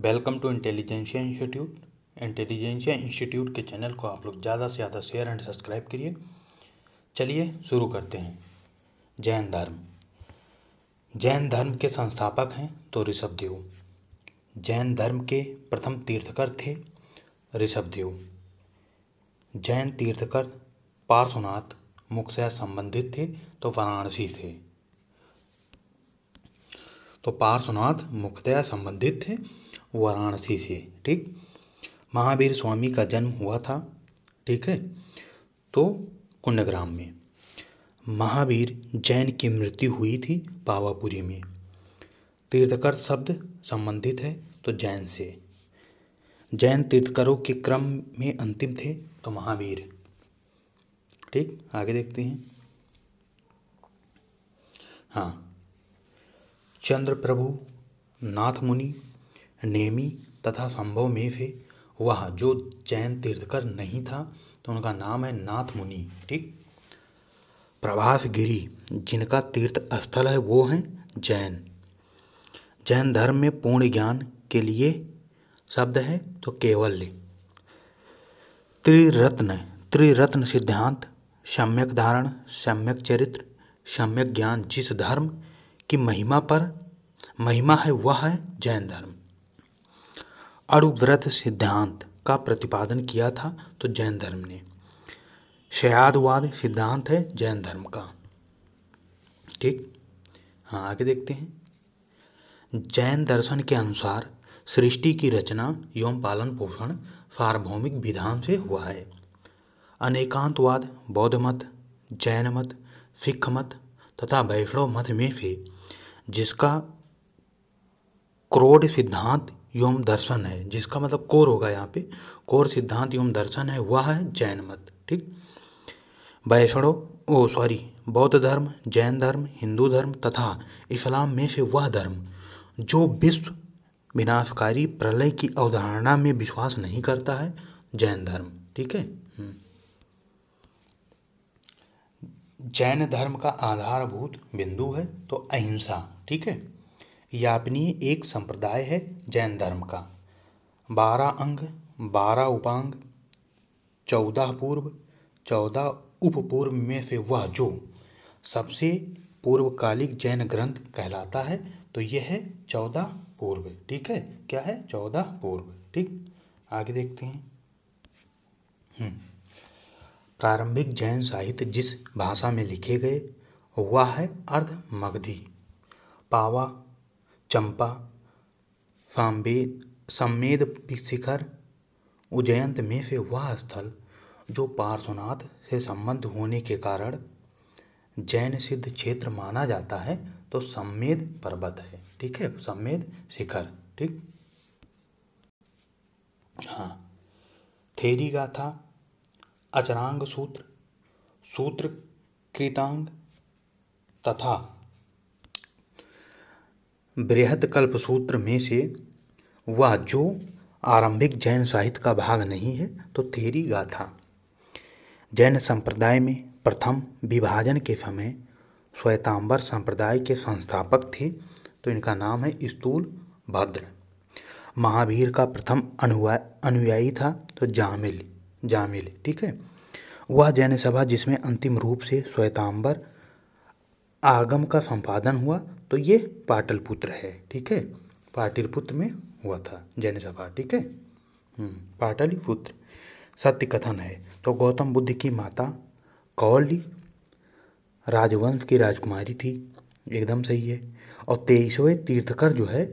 Welcome to intelligentsia institute intelligentsia institute के channel को आप लोग ज़्यादा से ज़्यादा शेयर एंड सब्सक्राइब करिए चलिए शुरू करते हैं जैन धर्म जैन धर्म के संस्थापक हैं तो ऋषभदेव जैन धर्म के प्रथम तीर्थकर थे ऋषभदेव जैन तीर्थकर पार्श्वनाथ मुख से संबंधित थे तो वाराणसी से तो पार्श्वनाथ मुख्यतः संबंधित थे वाराणसी से ठीक महावीर स्वामी का जन्म हुआ था ठीक है तो कुंडग्राम में महावीर जैन की मृत्यु हुई थी पावापुरी में तीर्थकर शब्द संबंधित है तो जैन से जैन तीर्थकरों के क्रम में अंतिम थे तो महावीर ठीक आगे देखते हैं हाँ चंद्र प्रभु नाथ मुनि नेमी तथा संभव में से वह जो जैन तीर्थकर नहीं था तो उनका नाम है नाथ मुनि ठीक प्रभास गिरी जिनका तीर्थ स्थल है वो हैं जैन जैन धर्म में पूर्ण ज्ञान के लिए शब्द है तो केवल्य त्रिरत्न त्रिरत्न सिद्धांत सम्यक धारण सम्यक चरित्र सम्यक ज्ञान जिस धर्म की महिमा पर महिमा है वह है जैन धर्म अरुद्रत सिद्धांत का प्रतिपादन किया था तो जैन धर्म ने शयादवाद सिद्धांत है जैन धर्म का ठीक हाँ आगे देखते हैं जैन दर्शन के अनुसार सृष्टि की रचना एवं पालन पोषण सार्वभौमिक विधान से हुआ है अनेकांतवाद बौद्ध मत जैन मत सिख मत तथा वैष्णव मत में से जिसका क्रोड सिद्धांत एवं दर्शन है जिसका मतलब कोर होगा यहाँ पे कोर सिद्धांत एवं दर्शन है वह है जैन मत ठीक वैष्णो ओ सॉरी बौद्ध धर्म जैन धर्म हिंदू धर्म तथा इस्लाम में से वह धर्म जो विश्व विनाशकारी प्रलय की अवधारणा में विश्वास नहीं करता है जैन धर्म ठीक है हम्म। जैन धर्म का आधारभूत बिंदु है तो अहिंसा ठीक है यापनीय एक संप्रदाय है जैन धर्म का बारह अंग बारह उपांग चौदह पूर्व चौदह उपपूर्व में से वह जो सबसे पूर्वकालिक जैन ग्रंथ कहलाता है तो यह है चौदह पूर्व ठीक है क्या है चौदह पूर्व ठीक आगे देखते हैं हम्म। प्रारंभिक जैन साहित्य जिस भाषा में लिखे गए वह है अर्ध मगधी पावा चंपा सांबेद सम्मेद शिखर उजयंत में से वह स्थल जो पार्श्वनाथ से संबद्ध होने के कारण जैन सिद्ध क्षेत्र माना जाता है तो सम्मेद पर्वत है ठीक है सम्मेद शिखर ठीक हाँ थेरी गाथा अचरांग सूत्र सूत्र कृतांग तथा बृहद कल्प सूत्र में से वह जो आरंभिक जैन साहित्य का भाग नहीं है तो थेरी गाथा जैन संप्रदाय में प्रथम विभाजन के समय श्वेतांबर संप्रदाय के संस्थापक थे तो इनका नाम है स्तूल भद्र महावीर का प्रथम अनुया अनुयायी था तो जामिल जामिल ठीक है वह जैन सभा जिसमें अंतिम रूप से श्वेतांबर आगम का संपादन हुआ तो ये पाटलपुत्र है ठीक है पाटिलपुत्र में हुआ था जैन सभा ठीक है हम्म, पाटलिपुत्र सत्य कथन है तो गौतम बुद्ध की माता कौली राजवंश की राजकुमारी थी एकदम सही है और तेईसवें तीर्थकर जो है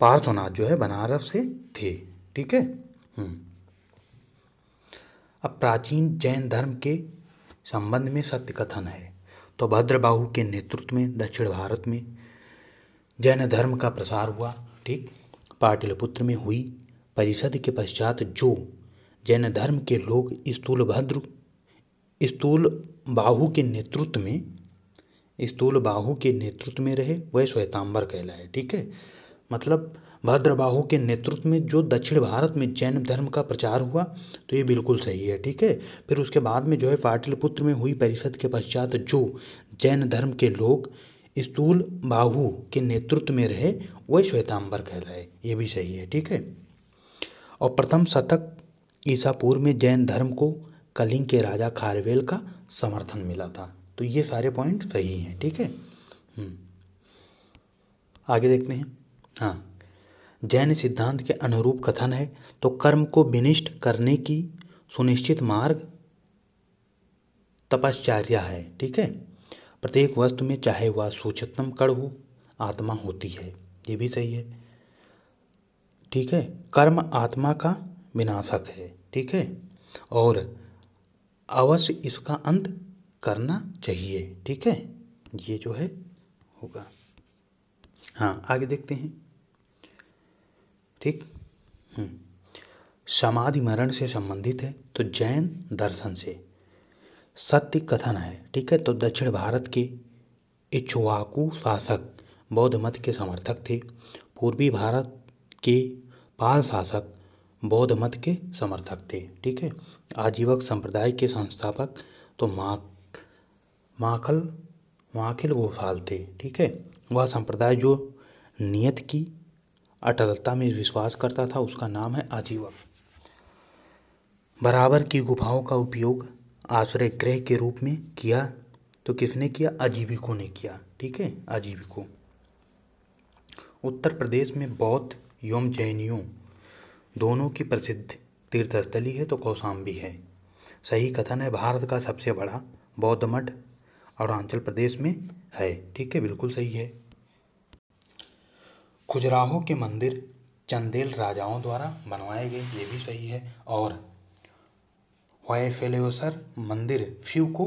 पार्श्वनाथ जो है बनारस से थे ठीक है हम्म। अब प्राचीन जैन धर्म के संबंध में सत्य कथन है तो भद्रबाहु के नेतृत्व में दक्षिण भारत में जैन धर्म का प्रसार हुआ ठीक पाटलिपुत्र में हुई परिषद के पश्चात जो जैन धर्म के लोग स्थूल भद्र स्थूल बाहु के नेतृत्व में स्थूल बाहु के नेतृत्व में रहे वह श्वेतांबर कहलाए ठीक है मतलब भद्रबाहु के नेतृत्व में जो दक्षिण भारत में जैन धर्म का प्रचार हुआ तो ये बिल्कुल सही है ठीक है फिर उसके बाद में जो है पाटलिपुत्र में हुई परिषद के पश्चात जो जैन धर्म के लोग स्थूल बाहु के नेतृत्व में रहे वह श्वेतांबर कहलाए ये भी सही है ठीक है और प्रथम शतक ईसापुर में जैन धर्म को कलिंग के राजा खारवेल का समर्थन मिला था तो ये सारे पॉइंट सही हैं ठीक है हम्म। आगे देखते हैं हाँ जैन सिद्धांत के अनुरूप कथन है तो कर्म को विनिष्ट करने की सुनिश्चित मार्ग तपश्चर्या है ठीक है प्रत्येक वस्तु में चाहे वह सूचतम कड़ हो आत्मा होती है ये भी सही है ठीक है कर्म आत्मा का विनाशक है ठीक है और अवश्य इसका अंत करना चाहिए ठीक है ये जो है होगा हाँ आगे देखते हैं ठीक हम्म। समाधि मरण से संबंधित है तो जैन दर्शन से सत्य कथन है ठीक है तो दक्षिण भारत के इच्छुआकू शासक बौद्ध मत के समर्थक थे पूर्वी भारत के पाल शासक बौद्ध मत के समर्थक थे ठीक है आजीवक संप्रदाय के संस्थापक तो माक माखल माखिल गोपाल थे ठीक है वह संप्रदाय जो नियत की अटलता में विश्वास करता था उसका नाम है आजीवा बराबर की गुफाओं का उपयोग आश्रय गृह के रूप में किया तो किसने किया आजीविकों ने किया ठीक है आजीविकों उत्तर प्रदेश में बौद्ध एवं जैनियों दोनों की प्रसिद्ध तीर्थस्थली है तो कौसाम्बी है सही कथन है भारत का सबसे बड़ा बौद्ध मठ अरुणाचल प्रदेश में है ठीक है बिल्कुल सही है खुजराहो के मंदिर चंदेल राजाओं द्वारा बनवाए गए ये भी सही है और वायफेलोसर मंदिर फ्यू को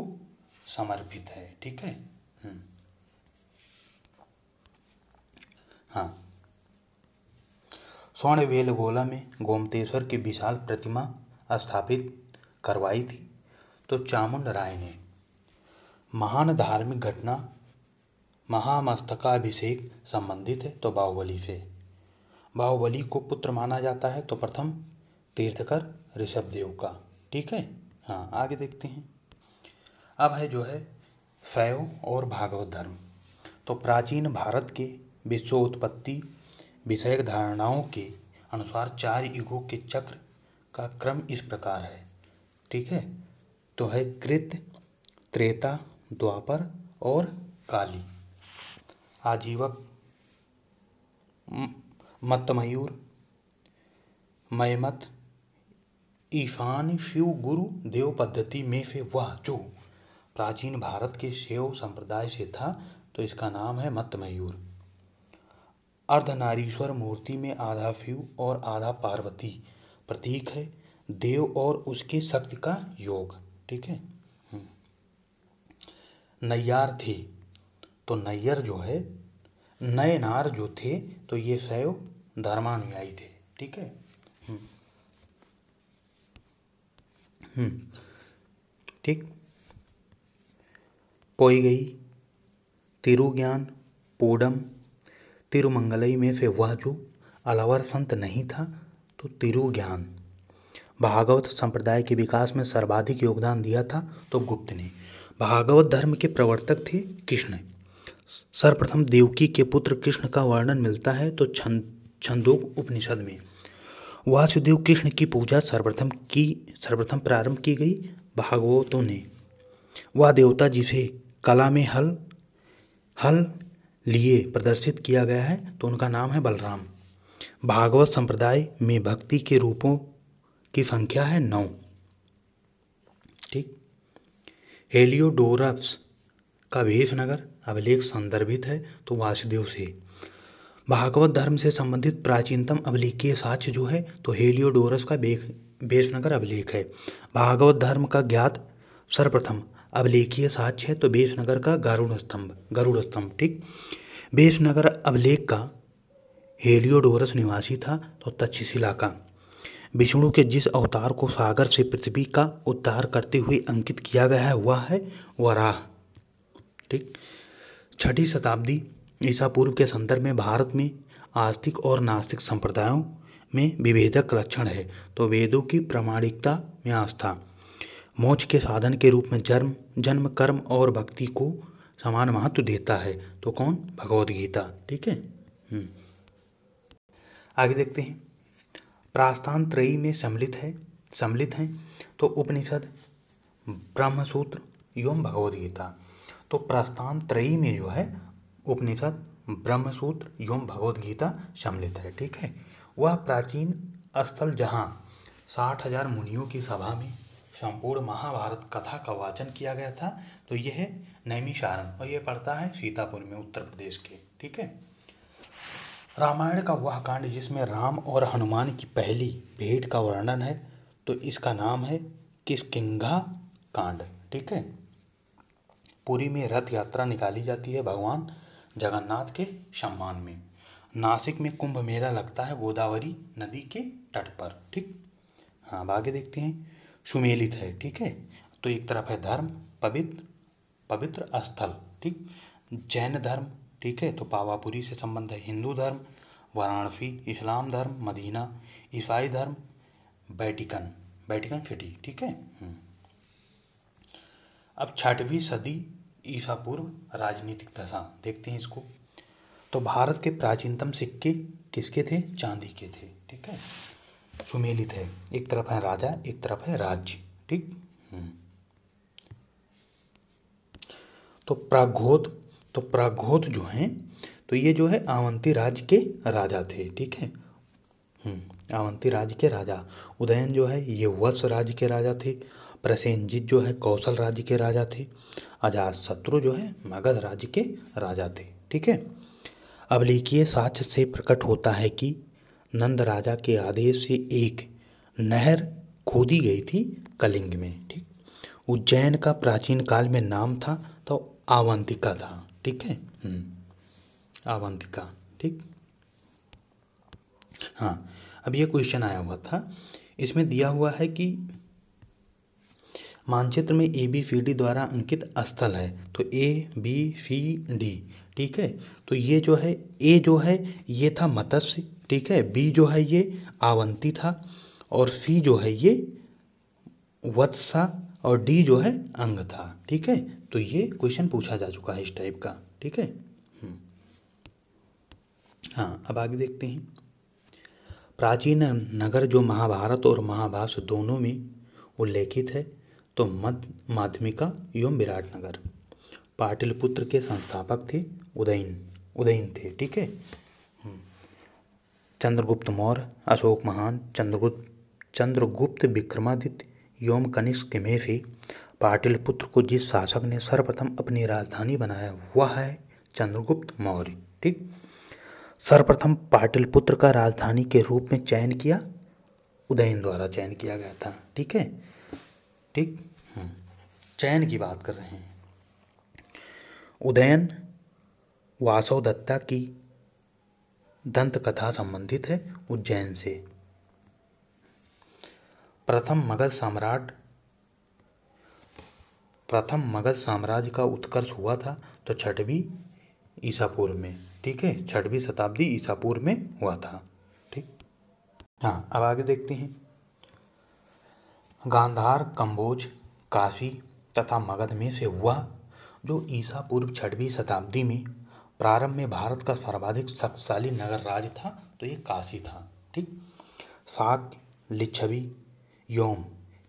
समर्पित है ठीक है हम्म। हाँ स्वर्ण वेलगोला में गोमतेश्वर की विशाल प्रतिमा स्थापित करवाई थी तो चामुंड राय ने महान धार्मिक घटना महामस्तकाभिषेक संबंधित है तो बाहुबली से बाहुबली को पुत्र माना जाता है तो प्रथम तीर्थकर ऋषभदेव का ठीक है हाँ आगे देखते हैं अब है जो है शैव और भागवत धर्म तो प्राचीन भारत के विश्वोत्पत्ति विषयक धारणाओं के अनुसार चार युगों के चक्र का क्रम इस प्रकार है ठीक है तो है कृत त्रेता द्वापर और काली आजीवक मतमयूर मयमत ईशान शिव गुरु देव पद्धति में से वह जो प्राचीन भारत के शिव संप्रदाय से था तो इसका नाम है मतमयूर अर्धनारीश्वर मूर्ति में आधा शिव और आधा पार्वती प्रतीक है देव और उसके शक्ति का योग ठीक है हम्म। नैयार थी तो नैयर जो है नार जो थे तो ये सैव धर्मानुयायी थे ठीक है हम्म। हम्म। ठीक गई तिरुज्ञान पूडम तिरुमंगलई में से वह जो अलवर संत नहीं था तो तिरुज्ञान भागवत संप्रदाय के विकास में सर्वाधिक योगदान दिया था तो गुप्त ने भागवत धर्म के प्रवर्तक थे कृष्ण सर्वप्रथम देवकी के पुत्र कृष्ण का वर्णन मिलता है तो छंद छंदोग उपनिषद में वासुदेव कृष्ण की पूजा सर्वप्रथम की सर्वप्रथम प्रारंभ की गई भागवतों ने वह देवता जिसे कला में हल हल लिए प्रदर्शित किया गया है तो उनका नाम है बलराम भागवत संप्रदाय में भक्ति के रूपों की संख्या है नौ ठीक हेलियोडोरस का भेष नगर अभिलेख संदर्भित है तो वासुदेव से भागवत धर्म से संबंधित प्राचीनतम अभिलेखीय साक्ष्य जो है तो हेलियोडोरस का बेख अभिलेख है भागवत धर्म का ज्ञात सर्वप्रथम अभिलेखीय साक्ष्य है तो बेशनगर का गरुड़ स्तंभ गरुड़ स्तंभ ठीक बेशनगर अभिलेख का हेलियोडोरस निवासी था तो तक्षशिला का विष्णु के जिस अवतार को सागर से पृथ्वी का उद्धार करते हुए अंकित किया गया है वह है वराह ठीक छठी शताब्दी ईसा पूर्व के संदर्भ में भारत में आस्तिक और नास्तिक संप्रदायों में विभेदक लक्षण है तो वेदों की प्रामाणिकता में आस्था मोक्ष के साधन के रूप में जन्म जन्म कर्म और भक्ति को समान महत्व देता है तो कौन भगवद गीता ठीक है हम्म। आगे देखते हैं प्रास्थान त्रयी में सम्मिलित है सम्मिलित हैं तो उपनिषद ब्रह्मसूत्र एवं भगवद गीता तो प्रस्थान त्रयी में जो है उपनिषद ब्रह्मसूत्र एवं भगवदगीता सम्मिलित है ठीक है वह प्राचीन स्थल जहाँ साठ हजार मुनियों की सभा में संपूर्ण महाभारत कथा का वाचन किया गया था तो यह है शारण और यह पड़ता है सीतापुर में उत्तर प्रदेश के ठीक है रामायण का वह कांड जिसमें राम और हनुमान की पहली भेंट का वर्णन है तो इसका नाम है किसकिंगा कांड ठीक है पुरी में रथ यात्रा निकाली जाती है भगवान जगन्नाथ के सम्मान में नासिक में कुंभ मेला लगता है गोदावरी नदी के तट पर ठीक हाँ अब आगे देखते हैं सुमेलित है ठीक है तो एक तरफ है धर्म पवित्र पवित्र स्थल ठीक जैन धर्म ठीक है तो पावापुरी से संबंध है हिंदू धर्म वाराणसी इस्लाम धर्म मदीना ईसाई धर्म बैटिकन बैटिकन सिटी ठीक है हम्म। अब छठवीं सदी ईसा पूर्व राजनीतिक दशा देखते हैं इसको तो भारत के प्राचीनतम सिक्के किसके थे चांदी के थे ठीक है सुमेलित है एक तरफ है राजा एक तरफ है राज्य ठीक हम्म। तो प्राघोत तो प्राघोत जो हैं तो ये जो है आवंती राज्य के राजा थे ठीक है हम्म। आवंती राज्य के राजा उदयन जो है ये वत्स राज्य के राजा थे प्रसेंजित जो है कौशल राज्य के राजा थे अजात शत्रु जो है मगध राज्य के राजा थे ठीक है अभिलेखीय साक्ष्य से प्रकट होता है कि नंद राजा के आदेश से एक नहर खोदी गई थी कलिंग में ठीक उज्जैन का प्राचीन काल में नाम था तो आवंतिका था ठीक है हम्म, आवंतिका ठीक हाँ अब ये क्वेश्चन आया हुआ था इसमें दिया हुआ है कि मानचित्र में ए बी सी डी द्वारा अंकित स्थल है तो ए बी सी डी ठीक है तो ये जो है ए जो है ये था मत्स्य ठीक है बी जो है ये आवंती था और सी जो है ये वत्सा और डी जो है अंग था ठीक है तो ये क्वेश्चन पूछा जा चुका है इस टाइप का ठीक है हम्म। हाँ अब आगे देखते हैं प्राचीन नगर जो महाभारत और महाभाष्य दोनों में उल्लेखित है तो मध्य माध्यमिका एवं विराटनगर पाटिलपुत्र के संस्थापक थे उदयन उदयन थे ठीक है हम्म। चंद्रगुप्त मौर्य अशोक महान चंद्रगुप्त चंद्रगुप्त विक्रमादित्य एवं कनिष्क में से पाटिलपुत्र को जिस शासक ने सर्वप्रथम अपनी राजधानी बनाया वह है चंद्रगुप्त मौर्य ठीक सर्वप्रथम पाटिलपुत्र का राजधानी के रूप में चयन किया उदयन द्वारा चयन किया गया था ठीक है ठीक हम्म। चयन की बात कर रहे हैं उदयन वासव दत्ता की दंत कथा संबंधित है उज्जैन से प्रथम मगध सम्राट प्रथम मगध साम्राज्य का उत्कर्ष हुआ था तो छठवीं ईसापुर में ठीक है छठवीं शताब्दी ईसापुर में हुआ था ठीक हाँ अब आगे देखते हैं गांधार कंबोज काशी तथा मगध में से हुआ जो ईसा पूर्व छठवीं शताब्दी में प्रारंभ में भारत का सर्वाधिक शक्तिशाली नगर राज्य था तो ये काशी था ठीक साक लिच्छवी योम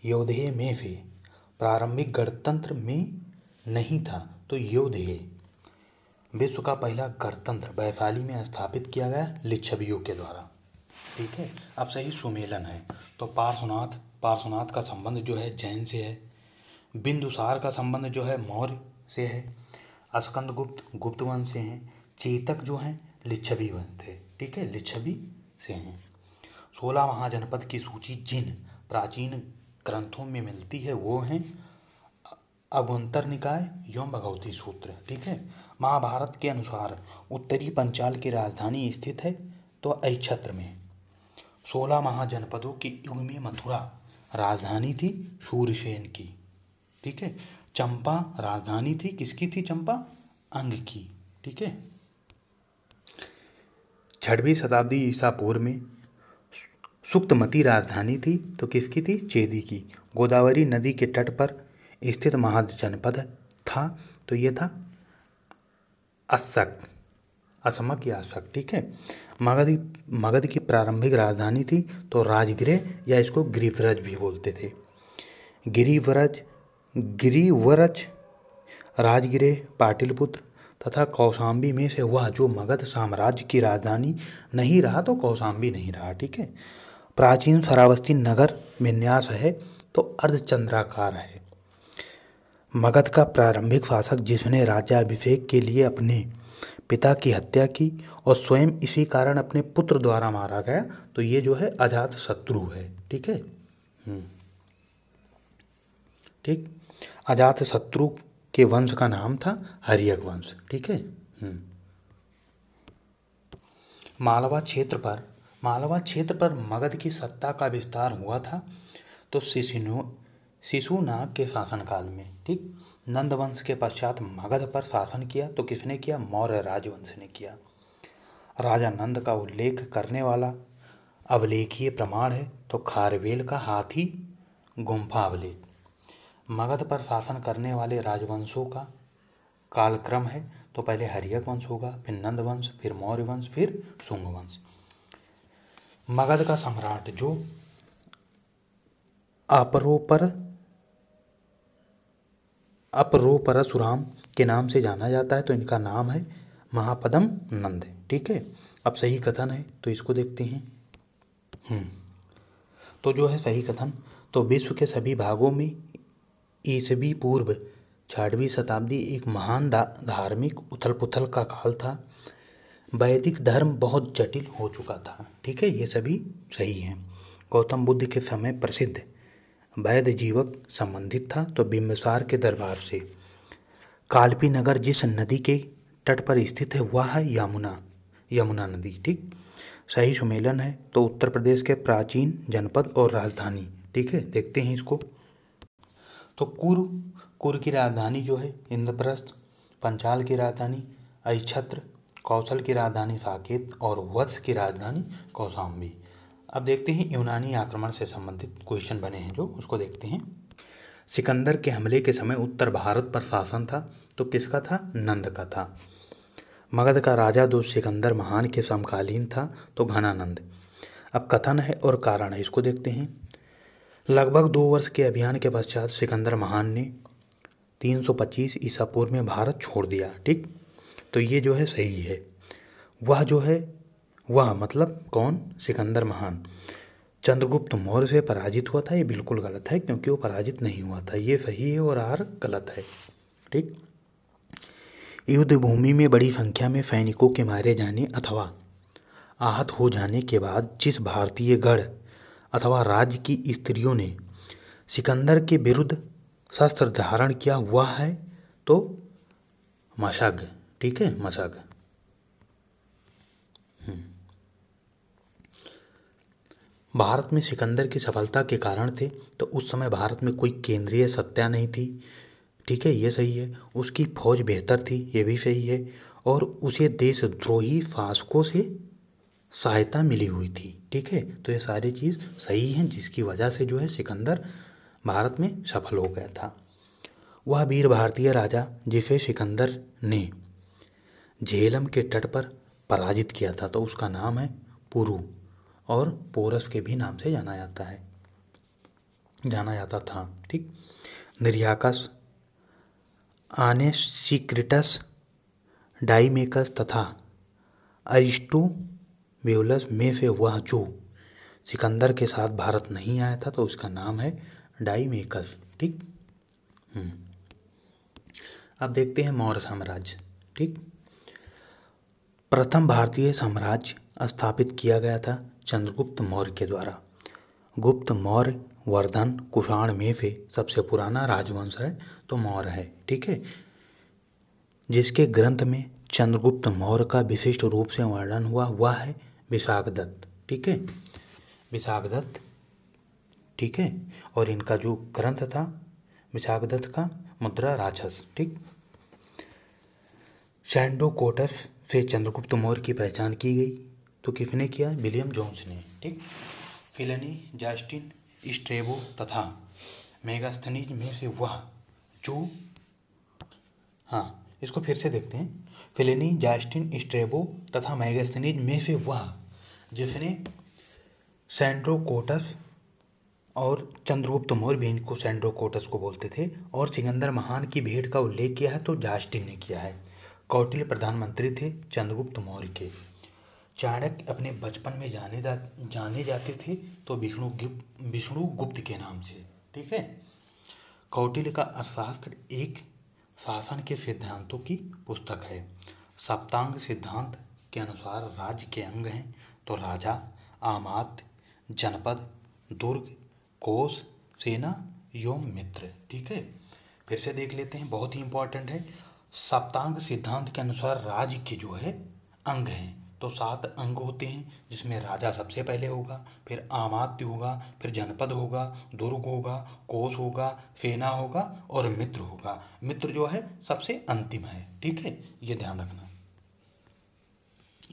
योधेय में से प्रारंभिक गणतंत्र में नहीं था तो योधेय विश्व का पहला गणतंत्र वैशाली में स्थापित किया गया लिच्छवियों के द्वारा ठीक है अब सही सुमेलन है तो पार्श्वनाथ पार्श्वनाथ का संबंध जो है जैन से है बिंदुसार का संबंध जो है मौर्य से है अस्कंद गुप्त गुप्त वंश से हैं चेतक जो हैं लिच्छवी वंश थे ठीक है लिच्छवी से हैं सोलह महाजनपद की सूची जिन प्राचीन ग्रंथों में मिलती है वो हैं अगुंतर निकाय एवं भगवती सूत्र ठीक है महाभारत के अनुसार उत्तरी पंचाल की राजधानी स्थित है तो अक्षत्र में सोलह महाजनपदों के युग में मथुरा राजधानी थी सूर्यसेन की ठीक है चंपा राजधानी थी किसकी थी चंपा अंग की ठीक है छठवीं शताब्दी ईसा पूर्व में सुक्तमती राजधानी थी तो किसकी थी चेदी की गोदावरी नदी के तट पर स्थित महाजनपद था तो यह था असक असमक या असक ठीक है मगध मगध की प्रारंभिक राजधानी थी तो राजगृह या इसको गिरिव्रज भी बोलते थे गिरिव्रज गिरिवरज राजगृह पाटिलपुत्र तथा कौशाम्बी में से हुआ जो मगध साम्राज्य की राजधानी नहीं रहा तो कौशाम्बी नहीं रहा ठीक है प्राचीन शरावस्ती नगर विन्यास है तो अर्धचंद्राकार है मगध का प्रारंभिक शासक जिसने राज्याभिषेक के लिए अपने पिता की हत्या की और स्वयं इसी कारण अपने पुत्र द्वारा मारा गया तो ये जो है अजात शत्रु है ठीक है हम्म। ठीक अजात शत्रु के वंश का नाम था हरियक वंश ठीक है हम्म। मालवा क्षेत्र पर मालवा क्षेत्र पर मगध की सत्ता का विस्तार हुआ था तो सिसिनो नाग के शासनकाल में ठीक नंद वंश के पश्चात मगध पर शासन किया तो किसने किया मौर्य राजवंश ने किया राजा नंद का उल्लेख करने वाला अवलेखीय प्रमाण है तो खारवेल का हाथी गुम्फा अवलेख मगध पर शासन करने वाले राजवंशों का कालक्रम है तो पहले हरियक वंश होगा फिर नंद वंश फिर मौर्य वंश फिर शुंग वंश मगध का सम्राट जो पर अपरो परशुराम के नाम से जाना जाता है तो इनका नाम है महापदम नंद ठीक है अब सही कथन है तो इसको देखते हैं हम्म। तो जो है सही कथन तो विश्व के सभी भागों में ईसवी पूर्व छाठवीं शताब्दी एक महान धार्मिक उथल पुथल का काल था वैदिक धर्म बहुत जटिल हो चुका था ठीक है ये सभी सही हैं गौतम बुद्ध के समय प्रसिद्ध वैध जीवक संबंधित था तो बिम्बसार के दरबार से कालपी नगर जिस नदी के तट पर स्थित है वह है यमुना यमुना नदी ठीक सही सुमेलन है तो उत्तर प्रदेश के प्राचीन जनपद और राजधानी ठीक है देखते हैं इसको तो कुर कुर की राजधानी जो है इंद्रप्रस्थ पंचाल की राजधानी अक्षत्र कौशल की राजधानी साकेत और वत्स की राजधानी कौशाम्बी अब देखते हैं यूनानी आक्रमण से संबंधित क्वेश्चन बने हैं जो उसको देखते हैं सिकंदर के हमले के समय उत्तर भारत पर शासन था तो किसका था नंद का था मगध का राजा दो सिकंदर महान के समकालीन था तो घनानंद अब कथन है और कारण है इसको देखते हैं लगभग दो वर्ष के अभियान के पश्चात सिकंदर महान ने 325 ईसा पूर्व में भारत छोड़ दिया ठीक तो ये जो है सही है वह जो है वह मतलब कौन सिकंदर महान चंद्रगुप्त मौर्य से पराजित हुआ था ये बिल्कुल गलत है क्योंकि वो पराजित नहीं हुआ था ये सही है और आर गलत है ठीक युद्ध भूमि में बड़ी संख्या में सैनिकों के मारे जाने अथवा आहत हो जाने के बाद जिस भारतीय गढ़ अथवा राज्य की स्त्रियों ने सिकंदर के विरुद्ध शस्त्र धारण किया हुआ है तो मशग ठीक है मशग भारत में सिकंदर की सफलता के कारण थे तो उस समय भारत में कोई केंद्रीय सत्या नहीं थी ठीक है ये सही है उसकी फौज बेहतर थी ये भी सही है और उसे देशद्रोही फासकों से सहायता मिली हुई थी ठीक है तो ये सारी चीज़ सही हैं जिसकी वजह से जो है सिकंदर भारत में सफल हो गया था वह वीर भारतीय राजा जिसे सिकंदर ने झेलम के तट पर पराजित किया था तो उसका नाम है पुरु और पोरस के भी नाम से जाना जाता है जाना जाता था ठीक निर्याकस आनेसिक्रिटस डाईमेकस तथा अरिस्टो बेवलस में से वह जो सिकंदर के साथ भारत नहीं आया था तो उसका नाम है डाईमेकस ठीक हम्म। अब देखते हैं मौर्य साम्राज्य ठीक प्रथम भारतीय साम्राज्य स्थापित किया गया था चंद्रगुप्त मौर्य के द्वारा गुप्त मौर्य वर्धन कुषाण में से सबसे पुराना राजवंश है तो मौर्य है ठीक है जिसके ग्रंथ में चंद्रगुप्त मौर्य का विशिष्ट रूप से वर्णन हुआ वह है विशाखदत्त ठीक है विशाखदत्त ठीक है और इनका जो ग्रंथ था विशाखदत्त का मुद्रा राक्षस ठीक सैंडो कोटस से चंद्रगुप्त मौर्य की पहचान की गई तो किसने किया विलियम जोन्स ने ठीक फिलनी जास्टिन स्ट्रेबो तथा मेगास्थनीज में से वह जो हाँ इसको फिर से देखते हैं फिलनी जास्टिन स्ट्रेबो तथा मेगास्थनीज में से वह जिसने सेंड्रोकोटस और चंद्रगुप्त मौर्य भी इनको सेंड्रोकोटस को बोलते थे और सिकंदर महान की भेंट का उल्लेख किया है तो जास्टिन ने किया है कौटिल्य प्रधानमंत्री थे चंद्रगुप्त मौर्य के चाणक्य अपने बचपन में जाने जा जाने जाते थे तो विष्णु विष्णु गुप्त के नाम से ठीक है कौटिल्य का अर्थशास्त्र एक शासन के सिद्धांतों की पुस्तक है सप्तांग सिद्धांत के अनुसार राज्य के अंग हैं तो राजा आमात्य जनपद दुर्ग कोष सेना योम मित्र ठीक है फिर से देख लेते हैं बहुत ही इंपॉर्टेंट है सप्तांग सिद्धांत के अनुसार राज्य के जो है अंग हैं तो सात अंग होते हैं जिसमें राजा सबसे पहले होगा फिर आमात्य होगा फिर जनपद होगा दुर्ग होगा कोष होगा फेना होगा और मित्र होगा मित्र जो है सबसे अंतिम है ठीक है ये ध्यान रखना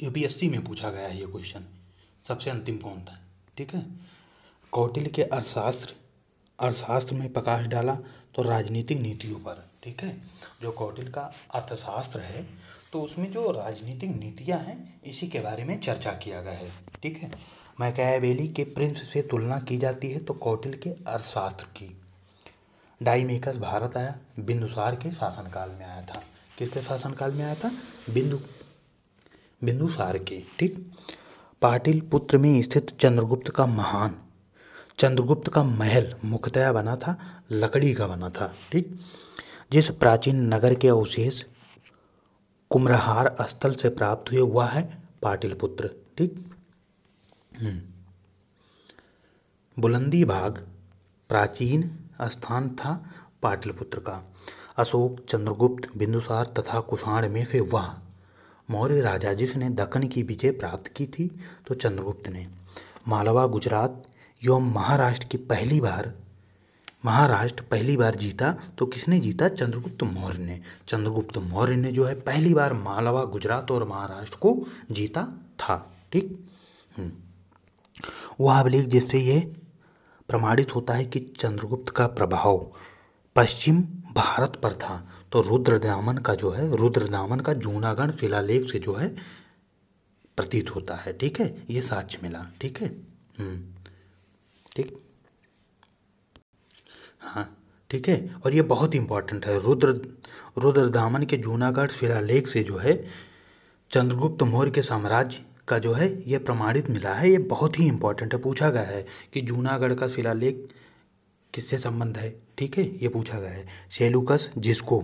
यूपीएससी में पूछा गया है ये क्वेश्चन सबसे अंतिम कौन था ठीक है कौटिल के अर्थशास्त्र अर्थशास्त्र में प्रकाश डाला तो राजनीतिक नीतियों पर ठीक है जो कौटिल का अर्थशास्त्र है तो उसमें जो राजनीतिक नीतियाँ हैं इसी के बारे में चर्चा किया गया है ठीक है मैकायावेली के प्रिंस से तुलना की जाती है तो कौटिल के अर्थशास्त्र की डाईमेकस भारत आया बिंदुसार के शासनकाल में आया था किसके शासनकाल में आया था बिंदु बिंदुसार के ठीक पाटिल पुत्र में स्थित चंद्रगुप्त का महान चंद्रगुप्त का महल मुख्यतया बना था लकड़ी का बना था ठीक जिस प्राचीन नगर के अवशेष कुम्हरहार स्थल से प्राप्त हुए हुआ है पाटिलपुत्र ठीक हम्म। बुलंदी भाग प्राचीन स्थान था पाटलिपुत्र का अशोक चंद्रगुप्त बिंदुसार तथा कुषाण में से वह मौर्य राजा जिसने दक्कन की विजय प्राप्त की थी तो चंद्रगुप्त ने मालवा गुजरात एवं महाराष्ट्र की पहली बार महाराष्ट्र पहली बार जीता तो किसने जीता चंद्रगुप्त मौर्य ने चंद्रगुप्त मौर्य ने जो है पहली बार मालवा गुजरात और महाराष्ट्र को जीता था ठीक हम्म। वह अभिलेख जिससे ये प्रमाणित होता है कि चंद्रगुप्त का प्रभाव पश्चिम भारत पर था तो रुद्रदामन का जो है रुद्रदामन का जूनागढ़ शिलालेख से जो है प्रतीत होता है ठीक है ये साक्ष्य मिला ठीक है हम्म। ठीक हाँ ठीक है और ये बहुत इंपॉर्टेंट है रुद्र रुद्रदामन के जूनागढ़ शिलालेख से जो है चंद्रगुप्त मौर्य के साम्राज्य का जो है ये प्रमाणित मिला है ये बहुत ही इंपॉर्टेंट है पूछा गया है कि जूनागढ़ का शिलालेख किससे संबंध है ठीक है ये पूछा गया है सेलुकस जिसको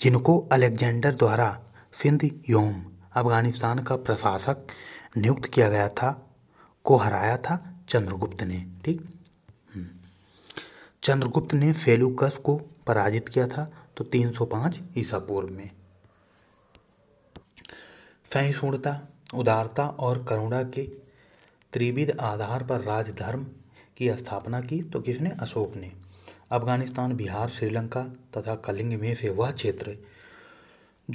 जिनको अलेक्जेंडर द्वारा सिंध योम अफगानिस्तान का प्रशासक नियुक्त किया गया था को हराया था चंद्रगुप्त ने ठीक चंद्रगुप्त ने फेलुकस को पराजित किया था तो 305 ईसा पूर्व में सहिष्णुता उदारता और करुणा के त्रिविध आधार पर राजधर्म की स्थापना की तो किसने अशोक ने अफगानिस्तान बिहार श्रीलंका तथा कलिंग में से वह क्षेत्र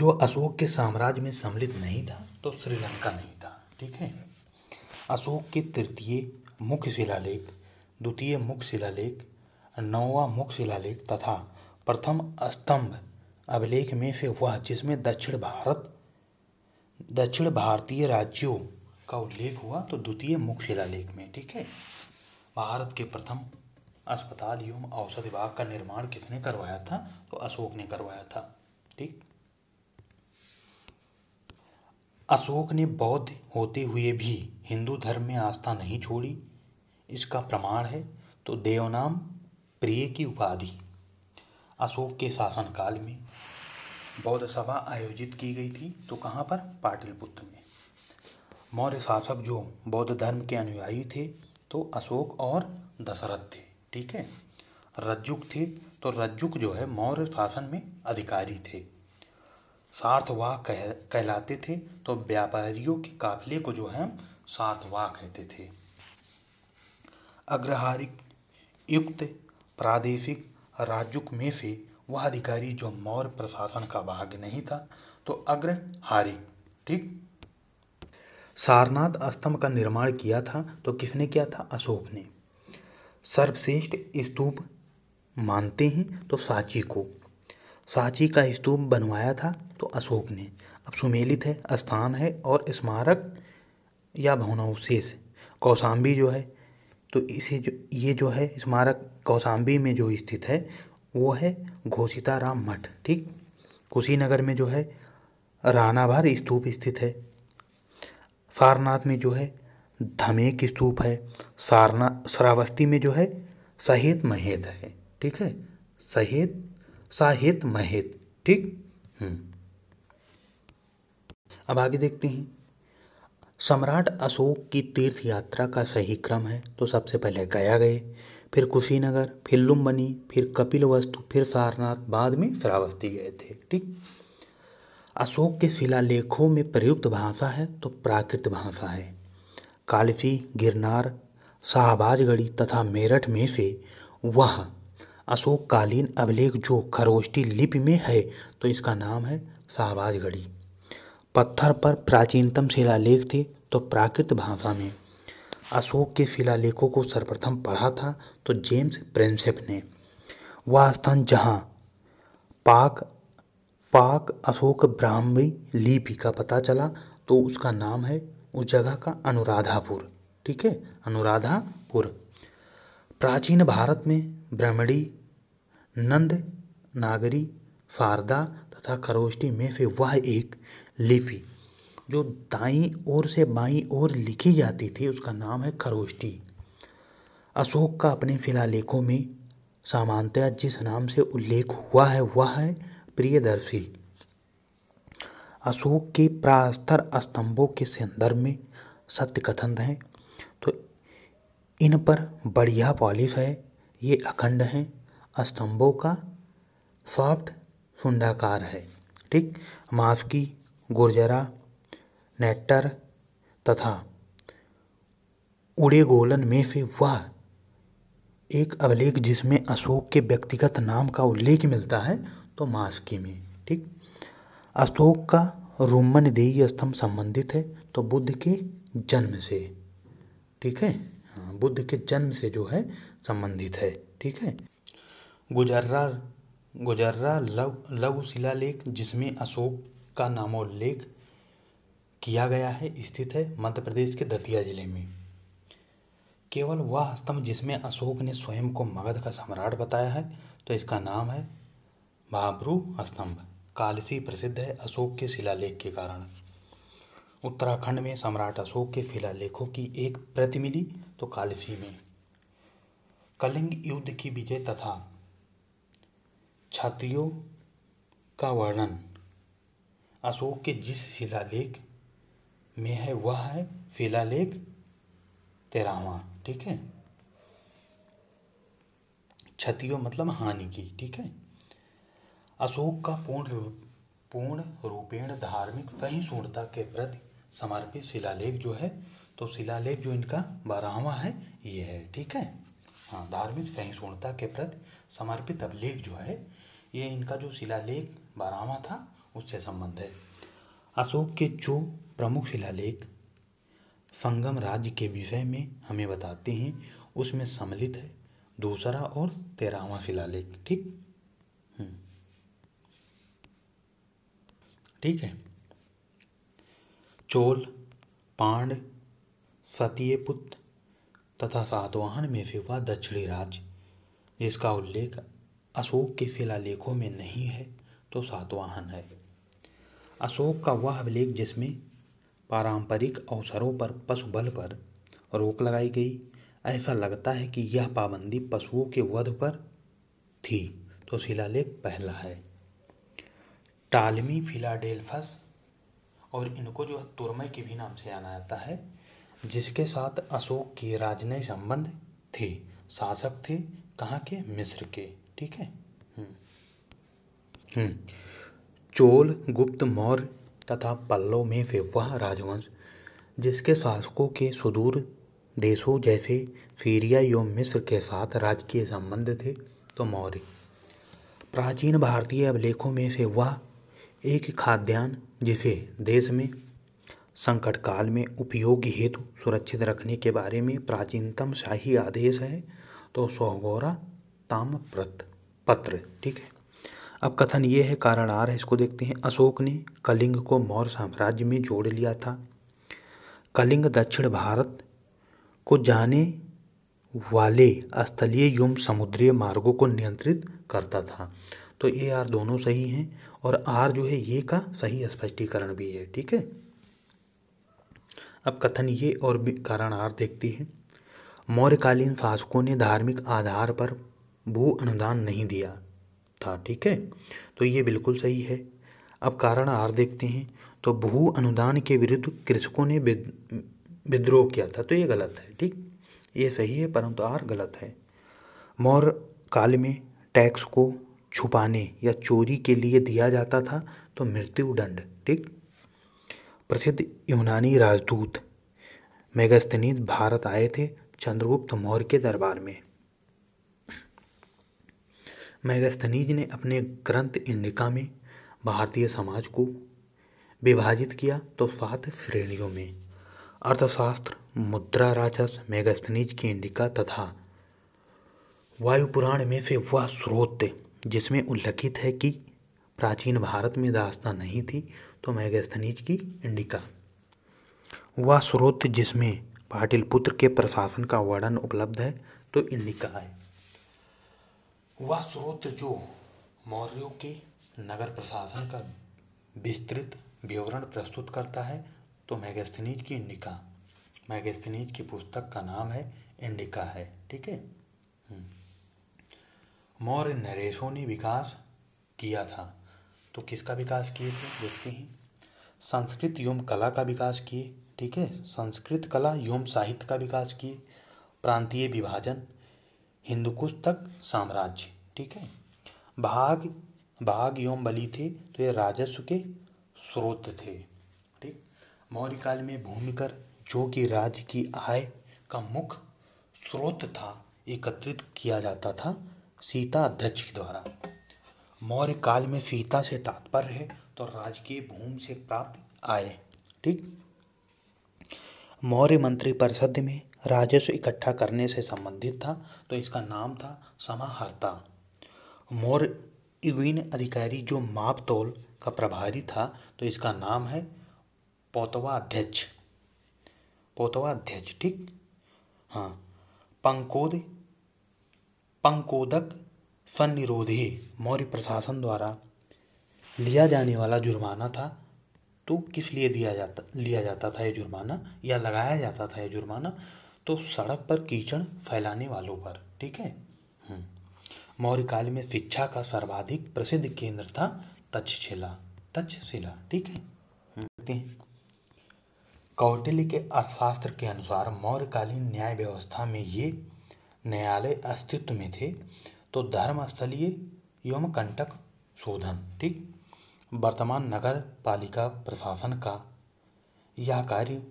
जो अशोक के साम्राज्य में सम्मिलित नहीं था तो श्रीलंका नहीं था ठीक है अशोक के तृतीय मुख्य शिलालेख द्वितीय मुख्य शिलालेख नौवा मुख्य शिलालेख तथा प्रथम स्तंभ अभिलेख में से वह जिसमें दक्षिण भारत दक्षिण भारतीय राज्यों का उल्लेख हुआ तो द्वितीय मुख्य शिलालेख में ठीक है भारत के प्रथम अस्पताल एवं औषध विभाग का निर्माण किसने करवाया था तो अशोक ने करवाया था ठीक अशोक ने बौद्ध होते हुए भी हिंदू धर्म में आस्था नहीं छोड़ी इसका प्रमाण है तो देवनाम प्रिय की उपाधि अशोक के शासनकाल में बौद्ध सभा आयोजित की गई थी तो कहाँ पर पाटलिपुत्र में मौर्य शासक जो बौद्ध धर्म के अनुयायी थे तो अशोक और दशरथ थे ठीक है रज्जुक थे तो रज्जुक जो है मौर्य शासन में अधिकारी थे सार्थवाह कह कहलाते थे तो व्यापारियों के काफिले को जो है हम सार्थवाह कहते थे अग्रहारिक युक्त प्रादेशिक राजुक में से वह अधिकारी जो मौर्य प्रशासन का भाग नहीं था तो अग्रहारी ठीक सारनाथ स्तंभ का निर्माण किया था तो किसने किया था अशोक ने सर्वश्रेष्ठ स्तूप मानते हैं तो साची को साची का स्तूप बनवाया था तो अशोक ने अब सुमेलित है स्थान है और स्मारक या भवनावशेष कौशाम्बी जो है तो इसे जो ये जो है स्मारक कौशाम्बी में जो स्थित है वो है घोषिताराम मठ ठीक कुशीनगर में जो है रानाभार स्तूप स्थित है सारनाथ में जो है धमेक स्तूप है सारना श्रावस्ती में जो है सहेत महेत है ठीक है सहेत साहेत महेत ठीक हम्म। अब आगे देखते हैं सम्राट अशोक की तीर्थ यात्रा का सही क्रम है तो सबसे पहले गया गए फिर कुशीनगर फिर लुम्बनी फिर कपिलवस्तु फिर सारनाथ बाद में श्रावस्ती गए थे ठीक अशोक के शिलालेखों में प्रयुक्त भाषा है तो प्राकृत भाषा है कालसी गिरनार शाहबाजगढ़ी तथा मेरठ में से वह अशोककालीन अभिलेख जो खरोष्टी लिपि में है तो इसका नाम है शाहबाजगढ़ी पत्थर पर प्राचीनतम शिलालेख थे तो प्राकृत भाषा में अशोक के शिलालेखों को सर्वप्रथम पढ़ा था तो जेम्स प्रिंसेप ने वह स्थान जहाँ पाक पाक अशोक ब्राह्मी लिपि का पता चला तो उसका नाम है उस जगह का अनुराधापुर ठीक है अनुराधापुर प्राचीन भारत में ब्रह्मणी नंद नागरी शारदा तथा खरोष्टी में से वह एक लिपि जो दाई ओर से बाई ओर लिखी जाती थी उसका नाम है खरोष्टी अशोक का अपने फिलालेखों में सामान्यतः जिस नाम से उल्लेख हुआ है वह है प्रियदर्शी अशोक के प्रास्तर स्तंभों के संदर्भ में सत्य कथन हैं तो इन पर बढ़िया पॉलिश है ये अखंड हैं स्तंभों का सॉफ्ट सुंडाकार है ठीक मांस की गुर्जरा नेटर तथा उड़े गोलन में से वह एक अभिलेख जिसमें अशोक के व्यक्तिगत नाम का उल्लेख मिलता है तो मास्की में ठीक अशोक का रोमन देवी स्तंभ संबंधित है तो बुद्ध के जन्म से ठीक है हाँ बुद्ध के जन्म से जो है संबंधित है ठीक है गुजर्रा गुजर्रा लव लव शिलालेख जिसमें अशोक का नामोल्लेख किया गया है स्थित है मध्य प्रदेश के दतिया जिले में केवल वह स्तंभ जिसमें अशोक ने स्वयं को मगध का सम्राट बताया है तो इसका नाम है बाबरू स्तंभ कालसी प्रसिद्ध है अशोक के शिलालेख के कारण उत्तराखंड में सम्राट अशोक के शिलालेखों की एक प्रति मिली तो कालसी में कलिंग युद्ध की विजय तथा क्षत्रियों का वर्णन अशोक के जिस शिलालेख में है वह है शिलालेख तेरावा ठीक है क्षतियो मतलब हानि की ठीक है अशोक का पूर्ण रूप पूर्ण रूपेण धार्मिक सहिष्णुता के प्रति समर्पित शिलालेख जो है तो शिलालेख जो इनका बारहवा है ये है ठीक है हाँ धार्मिक सहिष्णुता के प्रति समर्पित अभिलेख जो है ये इनका जो शिलालेख बारहवा था उससे संबंध है अशोक के जो प्रमुख शिलालेख संगम राज्य के विषय में हमें बताते हैं उसमें सम्मिलित है दूसरा और तेरहवा शिलालेख ठीक हम्म। ठीक है चोल पांड पुत्र तथा सातवाहन में से हुआ दक्षिणी राज्य जिसका उल्लेख अशोक के शिलालेखों में नहीं है तो सातवाहन है अशोक का वह अभिलेख जिसमें पारंपरिक अवसरों पर पशु बल पर रोक लगाई गई ऐसा लगता है कि यह पाबंदी पशुओं के वध पर थी तो शिलालेख पहला है टालमी फिलाडेल्फस और इनको जो है तुरमय के भी नाम से जाना जाता है जिसके साथ अशोक के राजनय संबंध थे शासक थे कहाँ के मिस्र के ठीक है हम्म। हम्म। चोल गुप्त मौर्य तथा पल्लव में फेब्वाह राजवंश जिसके शासकों के सुदूर देशों जैसे फीरिया एवं मिस्र के साथ राजकीय संबंध थे तो मौर्य प्राचीन भारतीय अभिलेखों में से वह एक खाद्यान्न जिसे देश में संकट काल में उपयोग हेतु सुरक्षित रखने के बारे में प्राचीनतम शाही आदेश है तो सौगौरा ताम्रत पत्र ठीक है अब कथन ये है कारण आ रहा है इसको देखते हैं अशोक ने कलिंग को मौर्य साम्राज्य में जोड़ लिया था कलिंग दक्षिण भारत को जाने वाले स्थलीय युम समुद्रीय मार्गों को नियंत्रित करता था तो ये आर दोनों सही हैं और आर जो है ये का सही स्पष्टीकरण भी है ठीक है अब कथन ये और भी कारण आर देखती है मौर्यकालीन शासकों ने धार्मिक आधार पर भू अनुदान नहीं दिया था ठीक है तो ये बिल्कुल सही है अब कारण आर देखते हैं तो भू अनुदान के विरुद्ध कृषकों ने विद्रोह किया था तो ये गलत है ठीक ये सही है परंतु आर गलत है मौर्य काल में टैक्स को छुपाने या चोरी के लिए दिया जाता था तो मृत्यु दंड ठीक प्रसिद्ध यूनानी राजदूत मेगस्तनीज भारत आए थे चंद्रगुप्त मौर्य के दरबार में मैगस्थनीज ने अपने ग्रंथ इंडिका में भारतीय समाज को विभाजित किया तो सात श्रेणियों में अर्थशास्त्र मुद्रा राजस मैगस्थनीज की इंडिका तथा वायुपुराण में से वह स्रोत जिसमें उल्लिखित है कि प्राचीन भारत में दास्ता नहीं थी तो मैगस्थनीज की इंडिका वह स्रोत जिसमें पाटिलपुत्र के प्रशासन का वर्णन उपलब्ध है तो इंडिका है वह स्रोत जो मौर्यों के नगर प्रशासन का विस्तृत विवरण प्रस्तुत करता है तो मैगस्थनीज की इंडिका मैगस्थनीज की पुस्तक का नाम है इंडिका है ठीक है हम्म। मौर्य नरेशों ने विकास किया था तो किसका विकास किए थे देखते हैं संस्कृत एवं कला का विकास किए ठीक है संस्कृत कला एवं साहित्य का विकास किए प्रांतीय विभाजन हिंदुकुश तक साम्राज्य ठीक है भाग भाग एवं बलि थे तो ये राजस्व के स्रोत थे ठीक मौर्य काल में भूमिकर जो कि राज्य की आय का मुख्य स्रोत था एकत्रित किया जाता था सीता अध्यक्ष के द्वारा मौर्य काल में सीता से तात्पर्य है तो राजकीय भूमि से प्राप्त आय ठीक मौर्य मंत्री परिषद में राजस्व इकट्ठा करने से संबंधित था तो इसका नाम था समाहर्ता मोर इविन अधिकारी जो मापतोल का प्रभारी था तो इसका नाम है पोतवाध्यक्ष पोतवाध्यक्ष ठीक हाँ पंकोद पंकोदक निरोधी मौर्य प्रशासन द्वारा लिया जाने वाला जुर्माना था तो किस लिए दिया जाता लिया जाता था यह जुर्माना या लगाया जाता था यह जुर्माना तो सड़क पर कीचड़ फैलाने वालों पर ठीक है हम्म। मौर्य काल में शिक्षा का सर्वाधिक प्रसिद्ध केंद्र था तक्षशिला तक्षशिला ठीक है हम्म। कौटिल्य के अर्थशास्त्र के अनुसार मौर्यकालीन न्याय व्यवस्था में ये न्यायालय अस्तित्व में थे तो धर्मस्थलीय एवं कंटक शोधन ठीक वर्तमान नगर पालिका प्रशासन का यह कार्य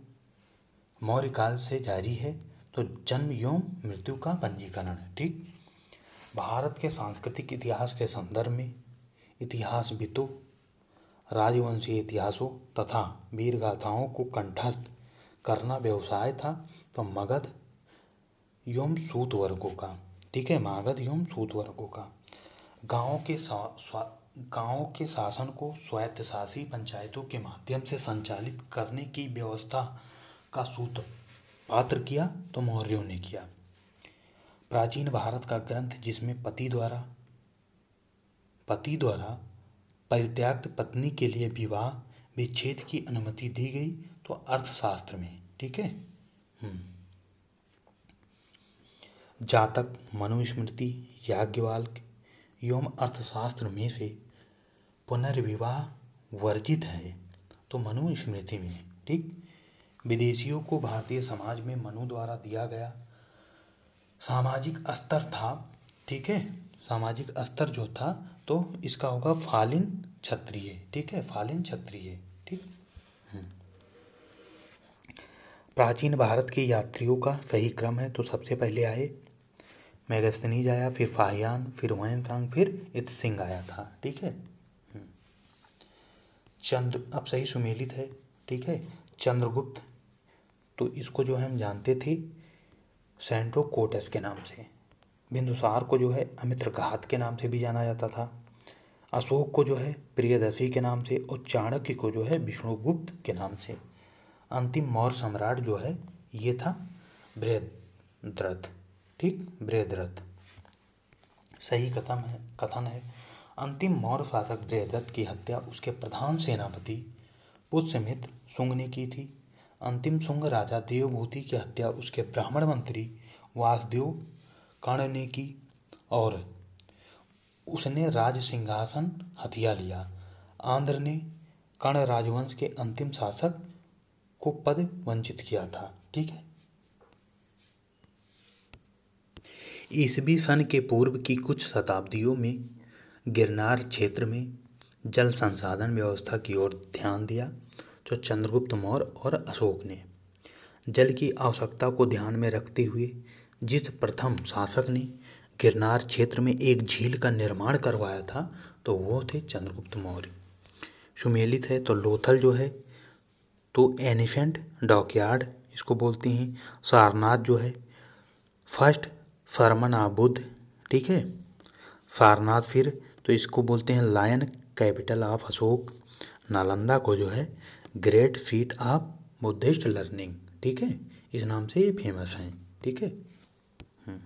मौर्यकाल से जारी है तो जन्म एवं मृत्यु का पंजीकरण है ठीक भारत के सांस्कृतिक इतिहास के संदर्भ में इतिहास बितो राजवंशीय इतिहासों तथा वीर गाथाओं को कंठस्थ करना व्यवसाय था तो मगध योम सूत वर्गों का ठीक है मागध योम सूत वर्गों का गाँव के गाँव के शासन को शासी पंचायतों के माध्यम से संचालित करने की व्यवस्था का सूत्र पात्र किया तो मौर्यों ने किया प्राचीन भारत का ग्रंथ जिसमें पति द्वारा पति द्वारा परित्याग पत्नी के लिए विवाह विच्छेद की अनुमति दी गई तो अर्थशास्त्र में ठीक है हम्म। जातक मनुस्मृति याज्ञवाल्क एवं अर्थशास्त्र में से पुनर्विवाह वर्जित है तो मनुस्मृति में ठीक विदेशियों को भारतीय समाज में मनु द्वारा दिया गया सामाजिक स्तर था ठीक है सामाजिक स्तर जो था तो इसका होगा फालिन क्षत्रिय ठीक है फालिन क्षत्रिय ठीक हम्म। प्राचीन भारत के यात्रियों का सही क्रम है तो सबसे पहले आए मैगस्तनीज आया फिर फाहियान फिर सांग फिर इत सिंह आया था ठीक है हम्म। चंद्र अब सही सुमेलित है ठीक है चंद्रगुप्त तो इसको जो है हम जानते थे सेंट्रो कोटस के नाम से बिंदुसार को जो है अमित्र घात के नाम से भी जाना जाता था अशोक को जो है प्रियदशी के नाम से और चाणक्य को जो है विष्णुगुप्त के नाम से अंतिम मौर्य सम्राट जो है ये था बृहद्रथ ठीक बृहद्रथ सही कथन है कथन है अंतिम मौर्य शासक बृहद्रथ की हत्या उसके प्रधान सेनापति पुष्यमित्र सुंग ने की थी अंतिम शुंग राजा देवभूति की हत्या उसके ब्राह्मण मंत्री वासदेव कर्ण ने की और उसने राज सिंहासन हथिया लिया आंध्र ने कर्ण राजवंश के अंतिम शासक को पद वंचित किया था ठीक है ईस्वी सन के पूर्व की कुछ शताब्दियों में गिरनार क्षेत्र में जल संसाधन व्यवस्था की ओर ध्यान दिया जो चंद्रगुप्त मौर्य और अशोक ने जल की आवश्यकता को ध्यान में रखते हुए जिस प्रथम शासक ने गिरनार क्षेत्र में एक झील का निर्माण करवाया था तो वो थे चंद्रगुप्त मौर्य सुमेलित है तो लोथल जो है तो एनिफेंट डॉकयार्ड इसको बोलते हैं सारनाथ जो है फर्स्ट फरमनाबुद्ध ठीक है सारनाथ फिर तो इसको बोलते हैं lion capital of Ashoka Nalanda को जो है great feat of Buddhist learning ठीक है इस नाम से ये फेमस हैं ठीक है हम्म।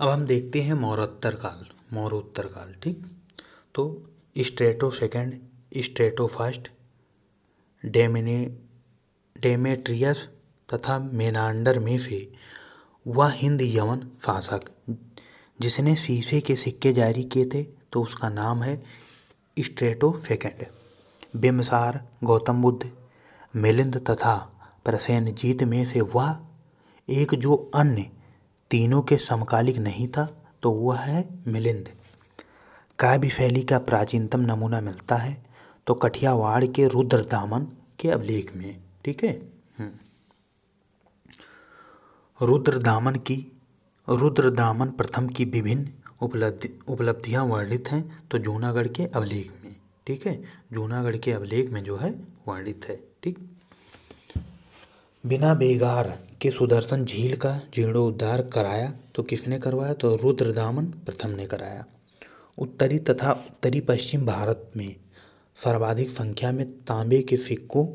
अब हम देखते हैं मौरोत्तर काल मौरोत्तर काल ठीक तो स्ट्रेटो सेकेंड स्ट्रेटो फर्स्ट डेमिने डेमेट्रियस तथा मेनांडर में से वह हिंद यवन शासक जिसने शीशे के सिक्के जारी किए थे तो उसका नाम है स्ट्रेटो सेकेंड बिम्बसार गौतम बुद्ध, मिलिंद तथा जीत में से वह एक जो अन्य तीनों के समकालिक नहीं था तो वह है मिलिंद। काव्य शैली का प्राचीनतम नमूना मिलता है तो कठियावाड़ के रुद्रदामन के अभिलेख में ठीक है हम्म। रुद्रदामन की रुद्रदामन प्रथम की विभिन्न उपलब्धि उपलब्धियाँ वर्णित हैं तो जूनागढ़ के अभिलेख में ठीक है जूनागढ़ के अभिलेख में जो है वर्णित है ठीक बिना बेगार के सुदर्शन झील का जीर्णोद्धार कराया तो किसने करवाया तो रुद्रदामन प्रथम ने कराया उत्तरी तथा उत्तरी पश्चिम भारत में सर्वाधिक संख्या में तांबे के सिक्कों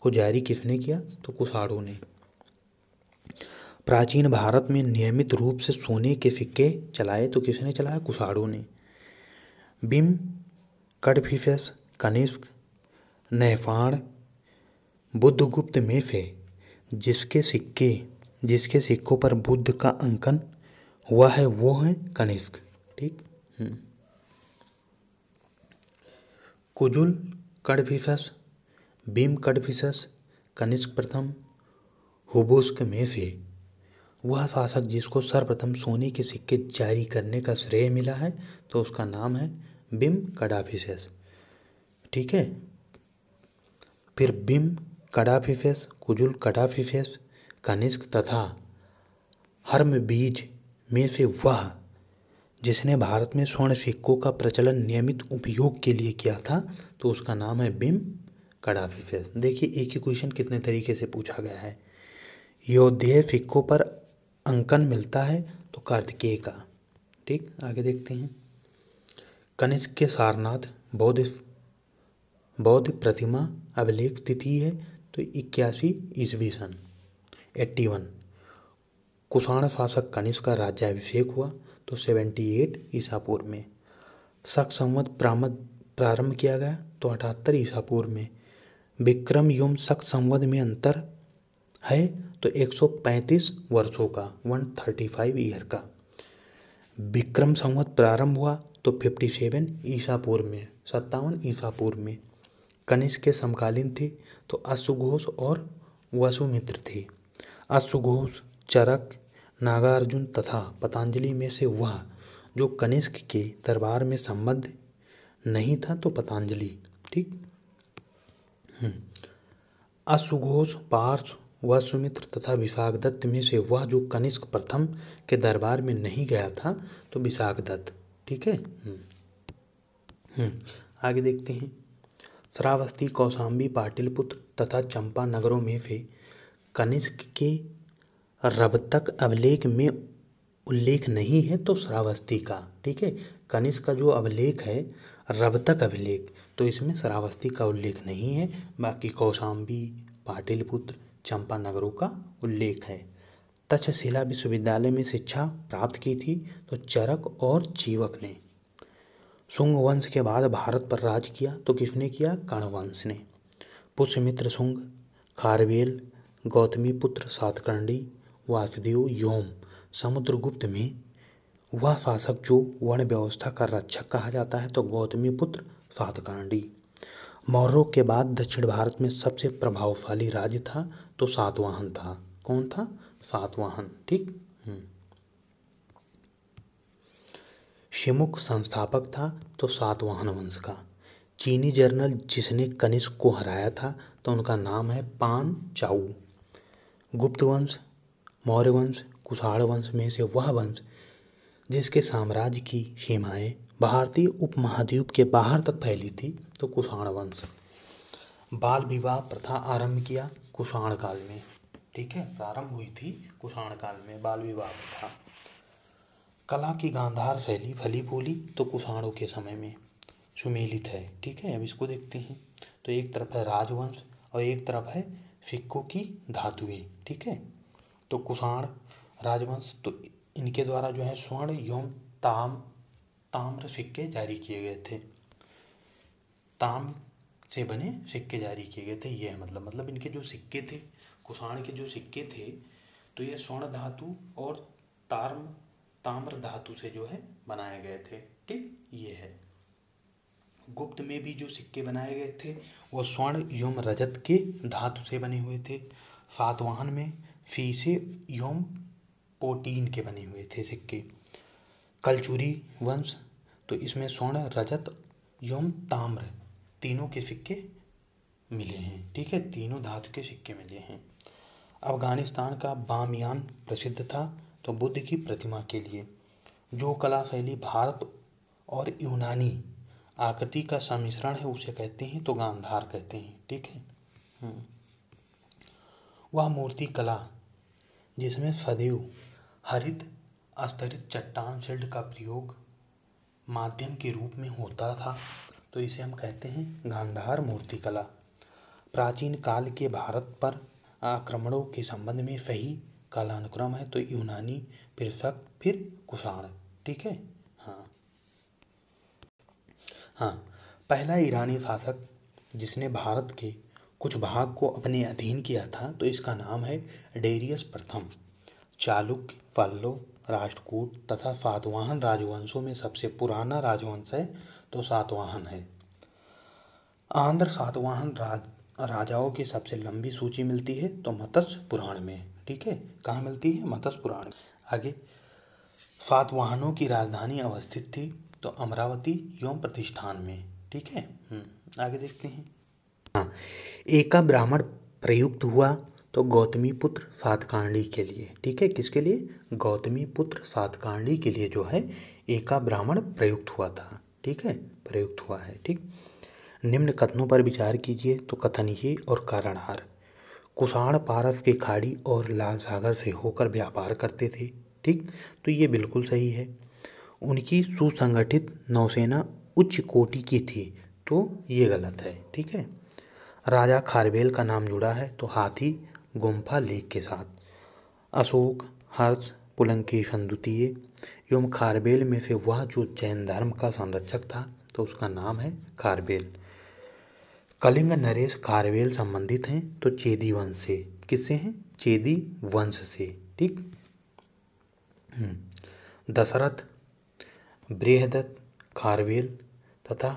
को जारी किसने किया तो कुषाणों ने प्राचीन भारत में नियमित रूप से सोने के सिक्के चलाए तो किसने चलाया कुषाणों ने बिम कटफिशस कनिष्क नेफाण बुद्धगुप्त में से जिसके सिक्के जिसके सिक्कों पर बुद्ध का अंकन हुआ है वो है कनिष्क ठीक हम्म। कुजुल कटफिशस भीम कटफिशस कनिष्क प्रथम हुबुस्क में से वह शासक जिसको सर्वप्रथम सोने के सिक्के जारी करने का श्रेय मिला है तो उसका नाम है बिम कड़ाफिसेस ठीक है फिर बिम कडाफिफेस कुजुल कडाफिफेस कनिष्क तथा हर्म बीज में से वह जिसने भारत में स्वर्ण सिक्कों का प्रचलन नियमित उपयोग के लिए किया था तो उसका नाम है बिम कडाफिफेस देखिए एक ही क्वेश्चन कितने तरीके से पूछा गया है योद्धेय सिक्कों पर अंकन मिलता है तो कार्तिकेय का ठीक आगे देखते हैं कनिष्क के सारनाथ बौद्ध बौद्ध प्रतिमा अभिलेख तिथि है तो इक्यासी ईस्वी सन एट्टी वन कुषाण शासक कनिष्क का राज्याभिषेक हुआ तो सेवेंटी एट ईसापुर में शक संवत प्रामद प्रारंभ किया गया तो अठहत्तर ईसापुर में विक्रम युम शक संवध में अंतर है तो 135 वर्षों का 135 ईयर का विक्रम संवत प्रारंभ हुआ तो फिफ्टी सेवन ईसापुर में सत्तावन ईसापुर में कनिष्क के समकालीन थे तो अश्वघोष और वसुमित्र थे अश्वघोष चरक नागार्जुन तथा पतंजलि में से वह जो कनिष्क के दरबार में संबद्ध नहीं था तो पतंजलि ठीक हम्म। अश्वघोष पार्श वसुमित्र तथा विशाखदत्त में से वह जो कनिष्क प्रथम के दरबार में नहीं गया था तो विशाखदत्त ठीक है हम्म। हम्म। आगे देखते हैं श्रावस्ती कौशाम्बी पाटिलपुत्र तथा चंपा नगरों में फे कनिष्क के रबतक अभिलेख में उल्लेख नहीं है तो श्रावस्ती का ठीक है कनिष्क का जो अभिलेख है रबतक अभिलेख तो इसमें श्रावस्ती का उल्लेख नहीं है बाकी कौशाम्बी पाटिलपुत्र चंपा नगरों का उल्लेख है तक्षशिला विश्वविद्यालय में शिक्षा प्राप्त की थी तो चरक और जीवक ने शुंग वंश के बाद भारत पर राज किया तो किसने किया कर्णवंश ने पुष्यमित्र शुंग खारवेल गौतमी पुत्र सातकर्णी वासुदेव योम समुद्रगुप्त में वह शासक जो वर्ण व्यवस्था का रक्षक कहा जाता है तो गौतमी पुत्र सातकर्णी मौर्यों के बाद दक्षिण भारत में सबसे प्रभावशाली राज्य था तो सातवाहन था कौन था सातवाहन ठीक हम्म। शिमुख संस्थापक था तो सातवाहन वंश का चीनी जर्नल जिसने कनिष्क को हराया था तो उनका नाम है पान चाऊ गुप्त वंश मौर्य वंश कुषाण वंश में से वह वंश जिसके साम्राज्य की सीमाएं भारतीय उपमहाद्वीप के बाहर तक फैली थी तो कुषाण वंश बाल विवाह प्रथा आरंभ किया कुषाण काल में ठीक है प्रारंभ हुई थी कुषाण काल में बाल विवाह था कला की गांधार शैली फली फूली तो कुषाणों के समय में सुमेलित है ठीक है अब इसको देखते हैं तो एक तरफ है राजवंश और एक तरफ है सिक्कों की धातुएं ठीक है तो कुषाण राजवंश तो इनके द्वारा जो है स्वर्ण यौम ताम ताम्र सिक्के जारी किए गए थे ताम से बने सिक्के जारी किए गए थे ये मतलब मतलब इनके जो सिक्के थे कुषाण के जो सिक्के थे तो ये स्वर्ण धातु और तार्म ताम्र धातु से जो है बनाए गए थे ठीक ये है गुप्त में भी जो सिक्के बनाए गए थे वो स्वर्ण योम रजत के धातु से बने हुए थे सातवाहन में फीसे एवं पोटीन के बने हुए थे सिक्के कलचूरी वंश तो इसमें स्वर्ण रजत एवं ताम्र तीनों के सिक्के मिले हैं ठीक है तीनों धातु के सिक्के मिले हैं अफगानिस्तान का बामियान प्रसिद्ध था तो बुद्ध की प्रतिमा के लिए जो कला शैली भारत और यूनानी आकृति का सम्मिश्रण है उसे कहते हैं तो गांधार कहते हैं ठीक है हम्म। वह मूर्ति कला जिसमें सदैव हरित अस्तरित चट्टान शिल्ड का प्रयोग माध्यम के रूप में होता था तो इसे हम कहते हैं गांधार मूर्तिकला प्राचीन काल के भारत पर आक्रमणों के संबंध में सही कालानुक्रम है तो यूनानी प्रेषक फिर कुषाण ठीक है हाँ हाँ पहला ईरानी शासक जिसने भारत के कुछ भाग को अपने अधीन किया था तो इसका नाम है डेरियस प्रथम चालुक्य पल्लो राष्ट्रकूट तथा सातवाहन राजवंशों में सबसे पुराना राजवंश है तो सातवाहन है आंध्र सातवाहन राज राजाओं की सबसे लंबी सूची मिलती है तो मत्स्य पुराण में ठीक है कहाँ मिलती है मत्स्य पुराण आगे सातवाहनों की राजधानी अवस्थित थी तो अमरावती यौम प्रतिष्ठान में ठीक है हम्म, आगे देखते हैं हाँ एका ब्राह्मण प्रयुक्त हुआ तो गौतमी पुत्र सातकांडी के लिए ठीक है किसके लिए गौतमी पुत्र सातकांडी के लिए जो है एका ब्राह्मण प्रयुक्त हुआ था ठीक है प्रयुक्त हुआ है ठीक निम्न कथनों पर विचार कीजिए तो कथन ये और कारणहार कुषाण पारस की खाड़ी और लाल सागर से होकर व्यापार करते थे ठीक तो ये बिल्कुल सही है उनकी सुसंगठित नौसेना उच्च कोटि की थी तो ये गलत है ठीक है राजा खारबेल का नाम जुड़ा है तो हाथी गुम्फा लेख के साथ अशोक हर्ष पुलंकेशन द्वितीय एवं खारबेल में से वह जो जैन धर्म का संरक्षक था तो उसका नाम है खारबेल कलिंग नरेश खारवेल संबंधित हैं तो चेदी वंश से किससे हैं चेदी वंश से ठीक हम्म, दशरथ बृहदत्त खारवेल तथा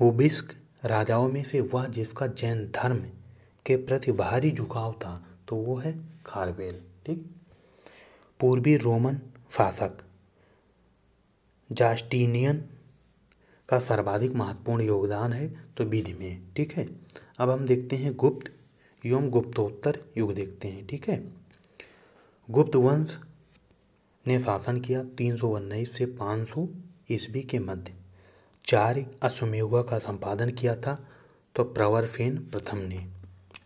हुबिस्क राजाओं में से वह जिसका जैन धर्म के प्रति भारी झुकाव था तो वो है खारवेल ठीक पूर्वी रोमन शासक जास्टीनियन का सर्वाधिक महत्वपूर्ण योगदान है तो विधि में ठीक है अब हम देखते हैं गुप्त एवं गुप्तोत्तर युग देखते हैं ठीक है गुप्त वंश ने शासन किया तीन सौ उन्नीस से पाँच सौ ईस्वी के मध्य चार अश्वमेघा का संपादन किया था तो प्रवरफेन प्रथम ने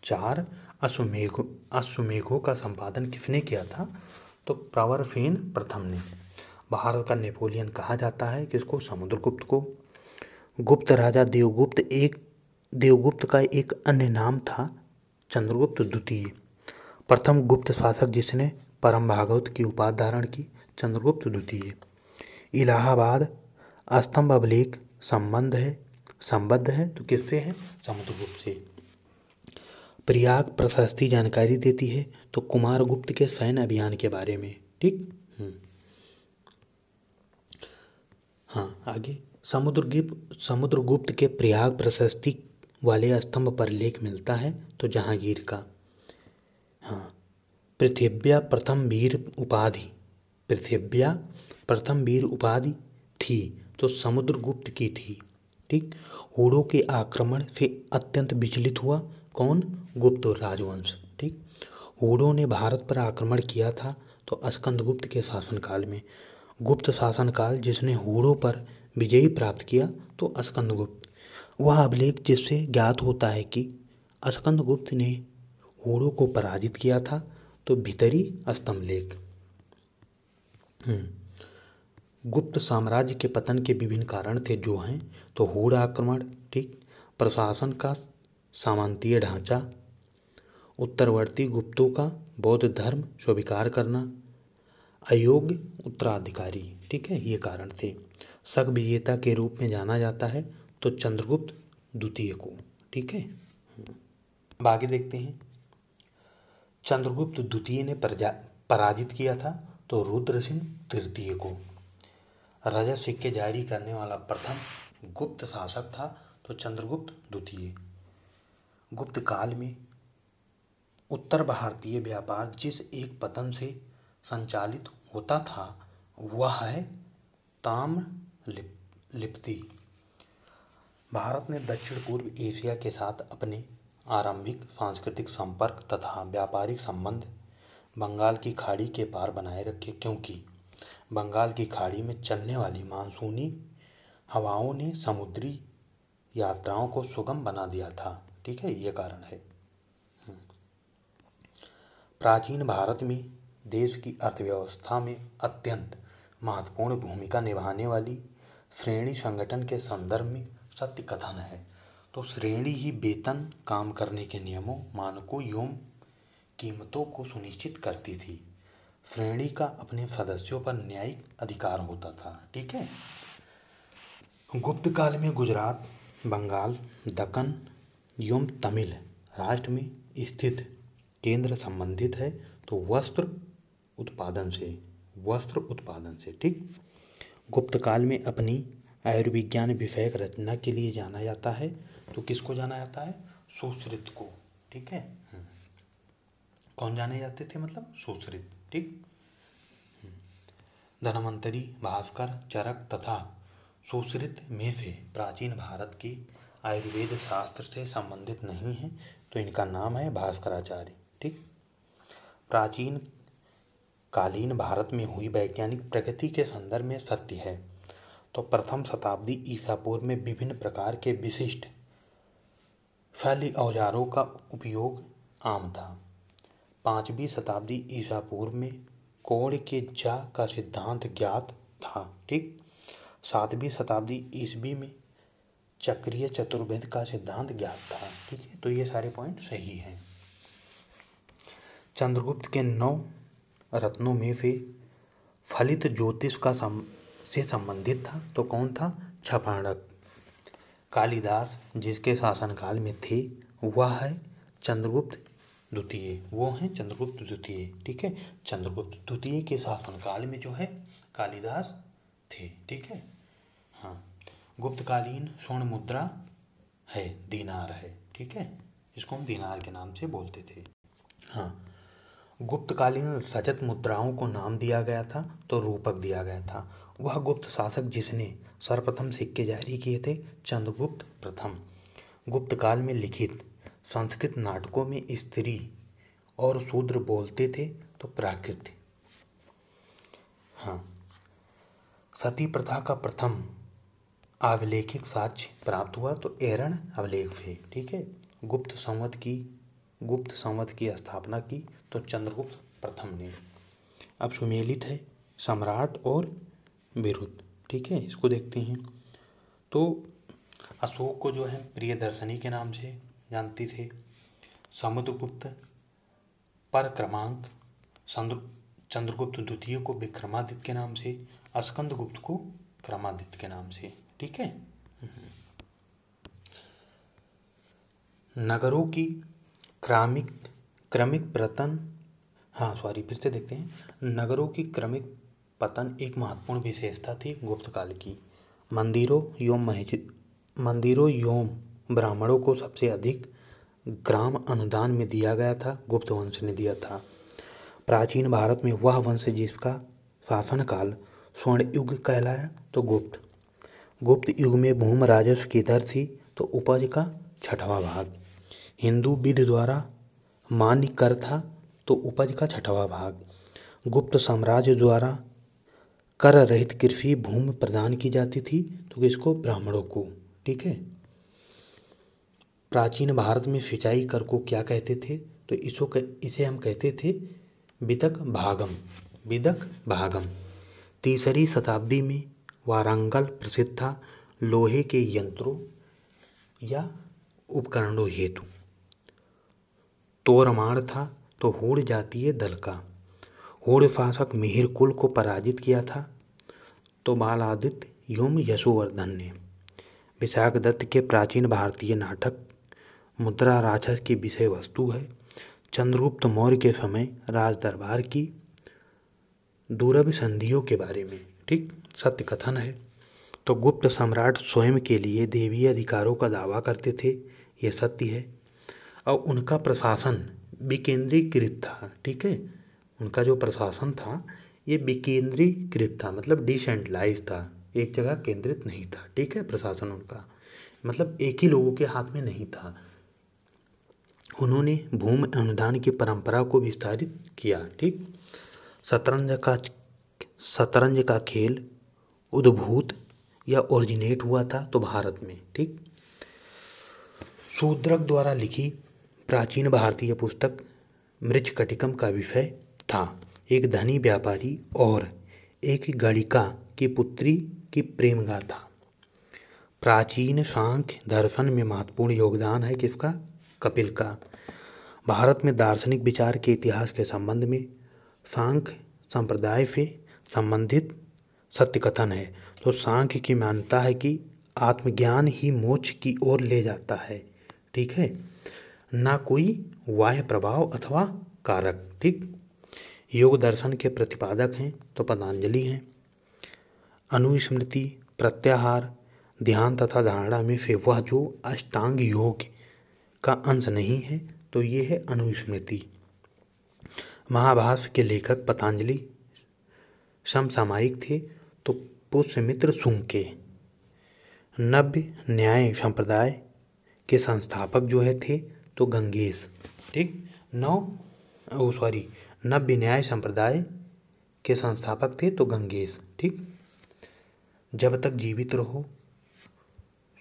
चार अश्वमेघ अश्वमेघों का संपादन किसने किया था तो प्रवरफेन प्रथम ने भारत का नेपोलियन कहा जाता है किसको समुद्रगुप्त को गुप्त राजा देवगुप्त एक देवगुप्त का एक अन्य नाम था चंद्रगुप्त द्वितीय प्रथम गुप्त शासक जिसने परम भागवत की उपाधि धारण की चंद्रगुप्त द्वितीय इलाहाबाद स्तंभ अभिलेख संबंध है संबद्ध है तो किससे है समुद्रगुप्त से प्रयाग प्रशस्ति जानकारी देती है तो कुमार गुप्त के सैन्य अभियान के बारे में ठीक हम्म। हाँ आगे समुद्रगुप्त समुद्रगुप्त के प्रयाग प्रशस्ति वाले स्तंभ पर लेख मिलता है तो जहांगीर का हाँ पृथिव्या प्रथम वीर उपाधि पृथिव्या प्रथम वीर उपाधि थी तो समुद्रगुप्त की थी ठीक हुड़ों के आक्रमण से अत्यंत विचलित हुआ कौन गुप्त राजवंश ठीक हुड़ों ने भारत पर आक्रमण किया था तो अस्कंदगुप्त के शासनकाल में गुप्त शासनकाल जिसने हुड़ों पर विजयी प्राप्त किया तो अस्कंदगुप्त वह अभिलेख जिससे ज्ञात होता है कि अस्कंदगुप्त ने होड़ों को पराजित किया था तो भितरी अस्तम लेख हम्म। गुप्त साम्राज्य के पतन के विभिन्न कारण थे जो हैं तो होड़ आक्रमण ठीक प्रशासन का सामंतीय ढांचा उत्तरवर्ती गुप्तों का बौद्ध धर्म स्वीकार करना अयोग्य उत्तराधिकारी ठीक है ये कारण थे शक विजेता के रूप में जाना जाता है तो चंद्रगुप्त द्वितीय को ठीक है हम्म। अब आगे देखते हैं चंद्रगुप्त द्वितीय ने पराजित किया था तो रुद्र सिंह तृतीय को राजा सिक्के जारी करने वाला प्रथम गुप्त शासक था तो चंद्रगुप्त द्वितीय गुप्त काल में उत्तर भारतीय व्यापार जिस एक पतन से संचालित होता था वह है ताम्र लिप लिपति भारत ने दक्षिण पूर्व एशिया के साथ अपने आरंभिक सांस्कृतिक संपर्क तथा व्यापारिक संबंध बंगाल की खाड़ी के पार बनाए रखे क्योंकि बंगाल की खाड़ी में चलने वाली मानसूनी हवाओं ने समुद्री यात्राओं को सुगम बना दिया था ठीक है ये कारण है हम्म। प्राचीन भारत में देश की अर्थव्यवस्था में अत्यंत महत्वपूर्ण भूमिका निभाने वाली श्रेणी संगठन के संदर्भ में सत्य कथन है तो श्रेणी ही वेतन काम करने के नियमों मानकों एवं कीमतों को सुनिश्चित करती थी श्रेणी का अपने सदस्यों पर न्यायिक अधिकार होता था ठीक है गुप्त काल में गुजरात बंगाल दक्कन एवं तमिल राष्ट्र में स्थित केंद्र संबंधित है तो वस्त्र उत्पादन से वस्त्र उत्पादन से ठीक गुप्त काल में अपनी आयुर्विज्ञान विषयक रचना के लिए जाना जाता है तो किसको जाना जाता है सुश्रित को ठीक है हम्म। कौन जाने जाते थे मतलब सुश्रित ठीक हम्म। धनवंतरी भास्कर चरक तथा सुश्रित में से प्राचीन भारत के आयुर्वेद शास्त्र से संबंधित नहीं है तो इनका नाम है भास्कराचार्य ठीक प्राचीन कालीन भारत में हुई वैज्ञानिक प्रगति के संदर्भ में सत्य है तो प्रथम शताब्दी ईसा पूर्व में विभिन्न प्रकार के विशिष्ट शैली औजारों का उपयोग आम था पाँचवीं शताब्दी ईसा पूर्व में कोण के जा का सिद्धांत ज्ञात था ठीक सातवीं शताब्दी ईस्वी में चक्रीय चतुर्भेद का सिद्धांत ज्ञात था ठीक है तो ये सारे पॉइंट सही हैं चंद्रगुप्त के नौ रत्नों में से फलित ज्योतिष का सम से संबंधित था तो कौन था छपाणक कालिदास जिसके शासनकाल में थे वह है चंद्रगुप्त द्वितीय वो हैं चंद्रगुप्त द्वितीय ठीक है चंद्रगुप्त द्वितीय के शासनकाल में जो है कालिदास थे ठीक है हाँ गुप्तकालीन स्वर्ण मुद्रा है दीनार है ठीक है इसको हम दीनार के नाम से बोलते थे हाँ गुप्तकालीन रजत मुद्राओं को नाम दिया गया था तो रूपक दिया गया था वह गुप्त शासक जिसने सर्वप्रथम सिक्के जारी किए थे चंद्रगुप्त प्रथम गुप्त काल में लिखित संस्कृत नाटकों में स्त्री और शूद्र बोलते थे तो प्राकृत हाँ सती प्रथा का प्रथम अभिलेखिक साक्ष्य प्राप्त हुआ तो एरण अभिलेख है ठीक है गुप्त संवत की गुप्त संवत की स्थापना की तो चंद्रगुप्त प्रथम ने अब सुमेलित है सम्राट और विरुद्ध ठीक है इसको देखते हैं तो अशोक को जो है प्रिय दर्शनी के नाम से जानते थे समुद्रगुप्त पर क्रमांक चंद्रगुप्त द्वितीय को विक्रमादित्य के नाम से अस्कंद गुप्त को क्रमादित्य के नाम से ठीक है हम्म। नगरों की क्रामिक क्रमिक पतन हाँ सॉरी फिर से देखते हैं नगरों की क्रमिक पतन एक महत्वपूर्ण विशेषता थी गुप्तकाल की मंदिरों एवं मस्जिद मंदिरों एवं ब्राह्मणों को सबसे अधिक ग्राम अनुदान में दिया गया था गुप्त वंश ने दिया था प्राचीन भारत में वह वंश जिसका शासनकाल स्वर्ण युग कहलाया तो गुप्त गुप्त युग में भूम राजस्व की दर थी तो उपज का छठवा भाग हिंदू विधि द्वारा मान्य कर था तो उपज का छठवां भाग गुप्त साम्राज्य द्वारा कर रहित कृषि भूमि प्रदान की जाती थी तो किसको ब्राह्मणों को ठीक है प्राचीन भारत में सिंचाई कर को क्या कहते थे तो इसको कह, इसे हम कहते थे विदक भागम विदक भागम तीसरी शताब्दी में वारंगल प्रसिद्ध था लोहे के यंत्रों या उपकरणों हेतु तोरमाण था तो हुड़ जातीय दल का हुड़ शासक मिहिर कुल को पराजित किया था तो बालादित्य योम यशोवर्धन ने विशाख दत्त के प्राचीन भारतीय नाटक मुद्रा राक्षस की विषय वस्तु है चंद्रगुप्त मौर्य के समय राजदरबार की दूरभ संधियों के बारे में ठीक सत्य कथन है तो गुप्त सम्राट स्वयं के लिए देवी अधिकारों का दावा करते थे यह सत्य है और उनका प्रशासन विकेंद्रीकृत था ठीक है उनका जो प्रशासन था ये विकेंद्रीकृत था मतलब डिसेंट्रलाइज था एक जगह केंद्रित नहीं था ठीक है प्रशासन उनका मतलब एक ही लोगों के हाथ में नहीं था उन्होंने भूमि अनुदान की परंपरा को विस्तारित किया ठीक शतरंज का शतरंज का खेल उद्भूत या ओरिजिनेट हुआ था तो भारत में ठीक शूद्रक द्वारा लिखी प्राचीन भारतीय पुस्तक मृचकटिकम का विषय था एक धनी व्यापारी और एक गणिका की पुत्री की प्रेम गाथा प्राचीन सांख्य दर्शन में महत्वपूर्ण योगदान है किसका कपिल का भारत में दार्शनिक विचार के इतिहास के संबंध में सांख्य संप्रदाय से संबंधित सत्य कथन है तो सांख्य की मान्यता है कि आत्मज्ञान ही मोक्ष की ओर ले जाता है ठीक है ना कोई वाह्य प्रभाव अथवा कारक ठीक योग दर्शन के प्रतिपादक हैं तो पतंजलि हैं अनुस्मृति प्रत्याहार ध्यान तथा धारणा में से वह जो अष्टांग योग का अंश नहीं है तो ये है अनुस्मृति महाभाष के लेखक पतंजलि समसामायिक थे तो पुष्यमित्र के नव्य न्याय संप्रदाय के संस्थापक जो है थे तो गंगेश ठीक नौ सॉरी नव्य न्याय संप्रदाय के संस्थापक थे तो गंगेश ठीक जब तक जीवित रहो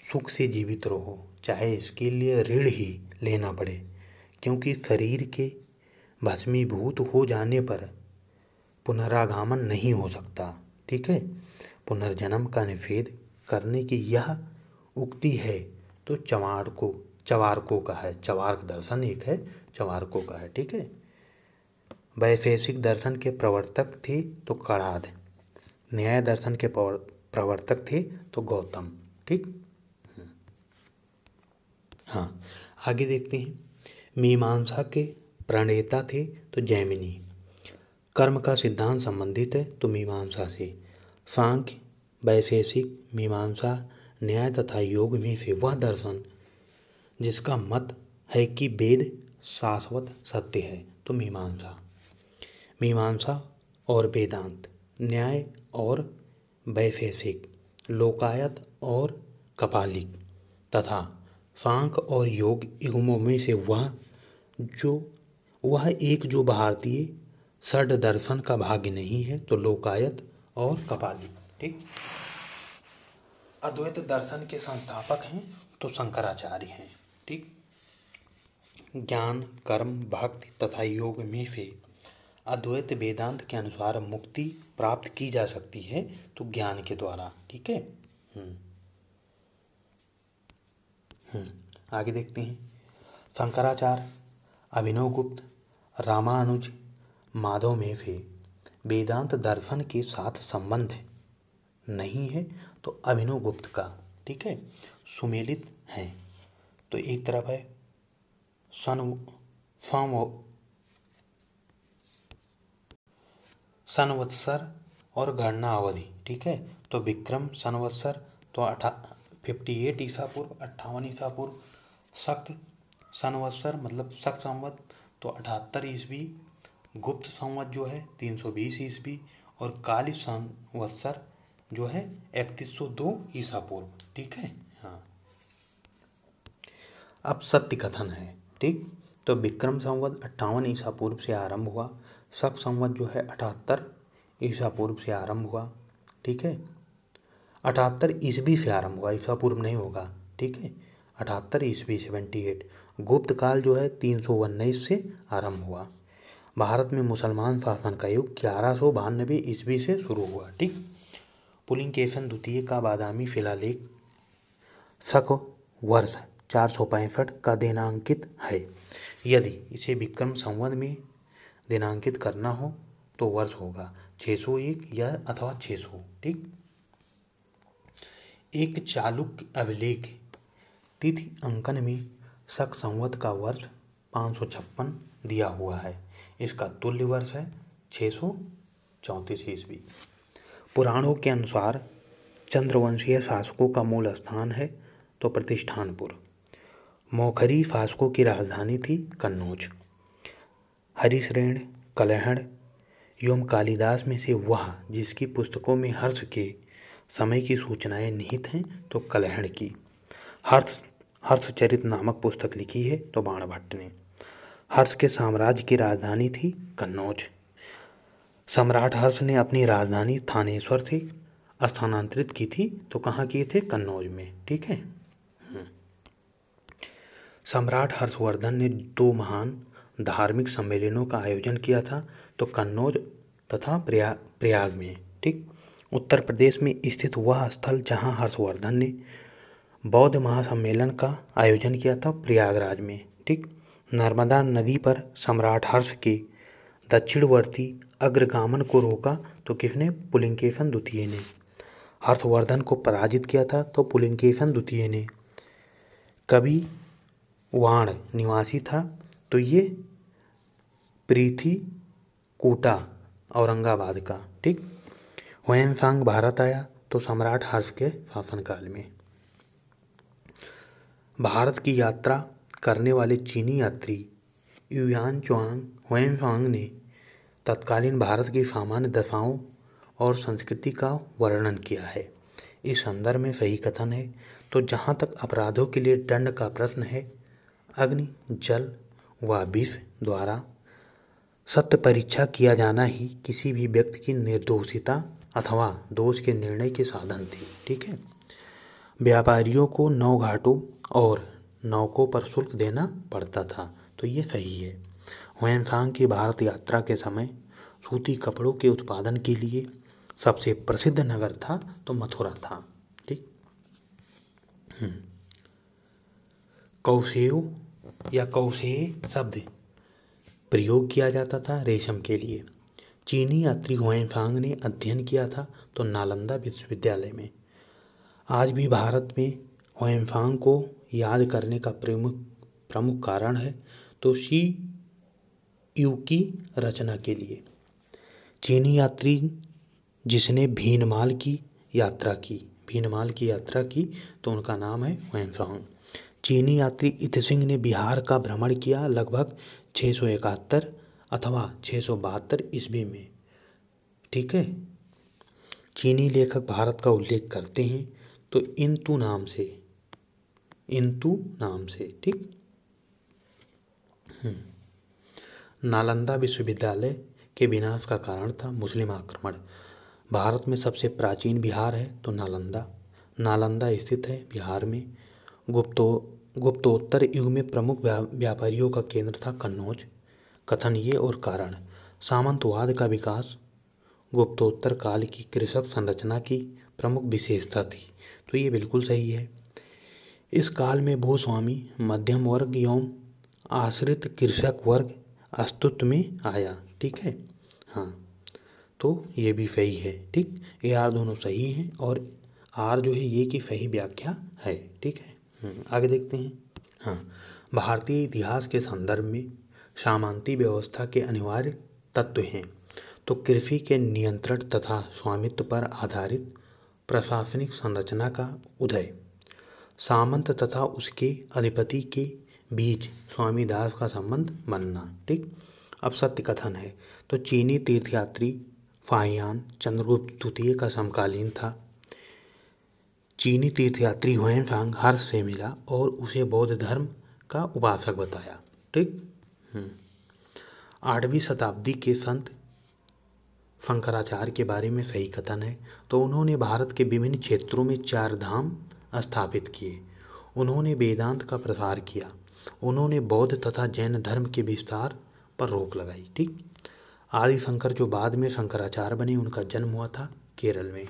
सुख से जीवित रहो चाहे इसके लिए ऋण ही लेना पड़े क्योंकि शरीर के भस्मीभूत हो जाने पर पुनरागमन नहीं हो सकता ठीक है पुनर्जन्म का निषेध करने की यह उक्ति है तो चमाड़ को चवारकों का है चवारक दर्शन एक है चवारकों का है ठीक है वैशेषिक दर्शन के प्रवर्तक थे तो कड़ाध न्याय दर्शन के प्रवर्तक थे तो गौतम ठीक हाँ आगे देखते हैं मीमांसा के प्रणेता थे तो जैमिनी कर्म का सिद्धांत संबंधित है तो मीमांसा से सांख्य वैशेषिक मीमांसा न्याय तथा योग में से वह दर्शन जिसका मत है कि वेद शाश्वत सत्य है तो मीमांसा मीमांसा और वेदांत न्याय और वैशेषिक लोकायत और कपालिक तथा सांख और योग युगमों में से वह जो वह एक जो भारतीय षड दर्शन का भाग्य नहीं है तो लोकायत और कपालिक ठीक अद्वैत दर्शन के संस्थापक हैं तो शंकराचार्य हैं ज्ञान कर्म भक्ति तथा योग में से अद्वैत वेदांत के अनुसार मुक्ति प्राप्त की जा सकती है तो ज्ञान के द्वारा ठीक है हम्म। हम्म। आगे देखते हैं शंकराचार्य अभिनव गुप्त रामानुज माधव में से वेदांत दर्शन के साथ संबंध नहीं है तो अभिनव गुप्त का ठीक है सुमेलित हैं तो एक तरफ है सन फॉर्म संवत्सर और गणना अवधि ठीक है तो विक्रम संवत्सर तो अठा फिफ्टी एट ईसा पूर्व अट्ठावन ईसा पूर्व सख्त सनवत्सर मतलब सख्त संवत तो अठहत्तर ईस्वी गुप्त संवत जो है तीन सौ बीस ईस्वी और काली संवत्सर जो है इकतीस सौ दो ईसा पूर्व ठीक है हाँ अब सत्य कथन है ठीक तो विक्रम संवत अट्ठावन ईसा पूर्व से आरंभ हुआ शक संवत जो है अठहत्तर ईसा पूर्व से आरंभ हुआ ठीक है अठहत्तर ईस्वी से आरंभ हुआ ईसा पूर्व नहीं होगा ठीक है अठहत्तर ईस्वी सेवेंटी एट गुप्त काल जो है तीन सौ उन्नीस से आरंभ हुआ भारत में मुसलमान शासन का युग ग्यारह सौ बानबे ईस्वी से शुरू हुआ ठीक पुलिंग केसन द्वितीय का बादामी फिलहाल एक शक वर्ष चार सौ पैंसठ का दिनांकित है यदि इसे विक्रम संवद में दिनांकित करना हो तो वर्ष होगा छः सौ एक या अथवा छः सौ ठीक एक चालुक्य अभिलेख तिथि अंकन में शक संवत का वर्ष पाँच सौ छप्पन दिया हुआ है इसका तुल्य वर्ष है छः सौ चौंतीस ईस्वी पुराणों के अनुसार चंद्रवंशीय शासकों का मूल स्थान है तो प्रतिष्ठानपुर मौखरी फास्को की राजधानी थी कन्नौज हरिश्रेण कलहण एवं कालिदास में से वह जिसकी पुस्तकों में हर्ष के समय की सूचनाएं निहित हैं तो कलहण की हर्ष हर्षचरित नामक पुस्तक लिखी है तो बाणभट्ट ने हर्ष के साम्राज्य की राजधानी थी कन्नौज सम्राट हर्ष ने अपनी राजधानी थानेश्वर से स्थानांतरित की थी तो कहाँ किए थे कन्नौज में ठीक है सम्राट हर्षवर्धन ने दो महान धार्मिक सम्मेलनों का आयोजन किया था तो कन्नौज तथा प्रया प्रयाग में ठीक उत्तर प्रदेश में स्थित वह स्थल जहां हर्षवर्धन ने बौद्ध महासम्मेलन का आयोजन किया था प्रयागराज में ठीक नर्मदा नदी पर सम्राट हर्ष के दक्षिणवर्ती अग्रगामन को रोका तो किसने पुलिंगकेशन द्वितीय ने हर्षवर्धन को पराजित किया था तो पुलिंगकेशन द्वितीय ने कभी वाण निवासी था तो ये प्रीथी कोटा औरंगाबाद का ठीक हुएन सांग भारत आया तो सम्राट हर्ष के शासनकाल में भारत की यात्रा करने वाले चीनी यात्री युयान चुआंग हुएन सांग ने तत्कालीन भारत की सामान्य दशाओं और संस्कृति का वर्णन किया है इस संदर्भ में सही कथन है तो जहाँ तक अपराधों के लिए दंड का प्रश्न है अग्नि जल व विष द्वारा सत्य परीक्षा किया जाना ही किसी भी व्यक्ति की निर्दोषिता अथवा दोष के निर्णय के साधन थे ठीक है व्यापारियों को नौ घाटों और नौकों पर शुल्क देना पड़ता था तो ये सही है वैनसांग की भारत यात्रा के समय सूती कपड़ों के उत्पादन के लिए सबसे प्रसिद्ध नगर था तो मथुरा था ठीक हम्म। कौशेव या कौशे शब्द प्रयोग किया जाता था रेशम के लिए चीनी यात्री हुएंगांग ने अध्ययन किया था तो नालंदा विश्वविद्यालय में आज भी भारत में हुएंगांग को याद करने का प्रमुख प्रमुख कारण है तो सी यू की रचना के लिए चीनी यात्री जिसने भीनमाल की यात्रा की भीनमाल की यात्रा की तो उनका नाम है हुएंगांग चीनी यात्री इत सिंह ने बिहार का भ्रमण किया लगभग छः सौ इकहत्तर अथवा छः सौ बहत्तर ईस्वी में ठीक है चीनी लेखक भारत का उल्लेख करते हैं तो इंतु नाम से इंतु नाम से ठीक हम्म। नालंदा विश्वविद्यालय के विनाश का कारण था मुस्लिम आक्रमण भारत में सबसे प्राचीन बिहार है तो नालंदा नालंदा स्थित है बिहार में गुप्तो गुप्तोत्तर युग में प्रमुख व्यापारियों का केंद्र था कन्नौज कथन ये और कारण सामंतवाद का विकास गुप्तोत्तर काल की कृषक संरचना की प्रमुख विशेषता थी तो ये बिल्कुल सही है इस काल में भूस्वामी मध्यम वर्ग एवं आश्रित कृषक वर्ग अस्तित्व में आया ठीक है हाँ तो ये भी सही है ठीक ये आर दोनों सही हैं और आर जो है ये की सही व्याख्या है ठीक है हम्म, आगे देखते हैं हाँ भारतीय इतिहास के संदर्भ में सामांति व्यवस्था के अनिवार्य तत्व हैं तो कृषि के नियंत्रण तथा स्वामित्व पर आधारित प्रशासनिक संरचना का उदय सामंत तथा उसके अधिपति के बीच स्वामीदास का संबंध बनना ठीक अब सत्य कथन है तो चीनी तीर्थयात्री फाहियान चंद्रगुप्त द्वितीय का समकालीन था चीनी तीर्थयात्री ह्वेनसांग हर्ष से मिला और उसे बौद्ध धर्म का उपासक बताया ठीक हम्म। आठवीं शताब्दी के संत शंकराचार्य के बारे में सही कथन है तो उन्होंने भारत के विभिन्न क्षेत्रों में चार धाम स्थापित किए उन्होंने वेदांत का प्रसार किया उन्होंने बौद्ध तथा जैन धर्म के विस्तार पर रोक लगाई ठीक आदि शंकर जो बाद में शंकराचार्य बने उनका जन्म हुआ था केरल में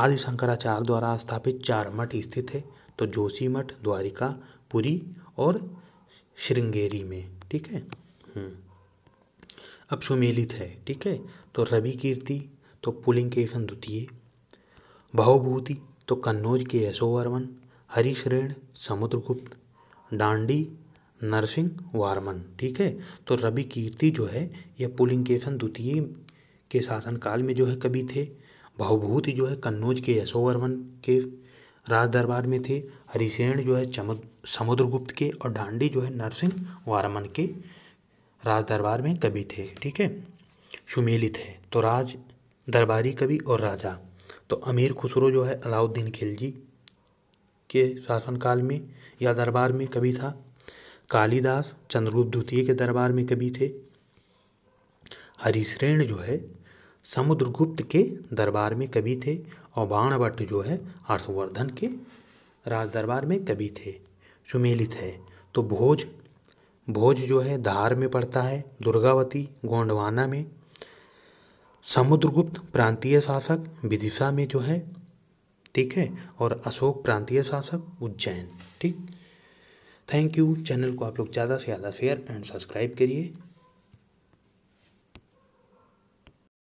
आदि शंकराचार्य द्वारा स्थापित चार मठ स्थित है तो जोशी मठ द्वारिका पुरी और श्रृंगेरी में ठीक है हम्म। अब सुमेलित है ठीक है तो रवि कीर्ति तो पुलिंगकेशन द्वितीय भावभूति तो कन्नौज के यशोवर्मन हरिश्रेण समुद्रगुप्त डांडी नरसिंह वार्मन ठीक है तो रवि कीर्ति जो है यह पुलिंगकेशन द्वितीय के शासनकाल में जो है कभी थे भावभूत जो है कन्नौज के यशोवर्वन के राज दरबार में थे हरिसेन जो है चमुद समुद्रगुप्त के और डांडी जो है नरसिंह वारमन के राज दरबार में कवि थे ठीक है शुमेलित है तो राज दरबारी कवि और राजा तो अमीर खुसरो जो है अलाउद्दीन खिलजी के शासनकाल में या दरबार में कवि था कालिदास चंद्रगुप्त द्वितीय के दरबार में कवि थे हरिश्रेण जो है समुद्रगुप्त के दरबार में कवि थे और बाणभट्ट जो है हर्षवर्धन के राज दरबार में कवि थे सुमेलित है तो भोज भोज जो है धार में पड़ता है दुर्गावती गोंडवाना में समुद्रगुप्त प्रांतीय शासक विदिशा में जो है ठीक है और अशोक प्रांतीय शासक उज्जैन ठीक थैंक यू चैनल को आप लोग ज़्यादा से ज़्यादा शेयर एंड सब्सक्राइब करिए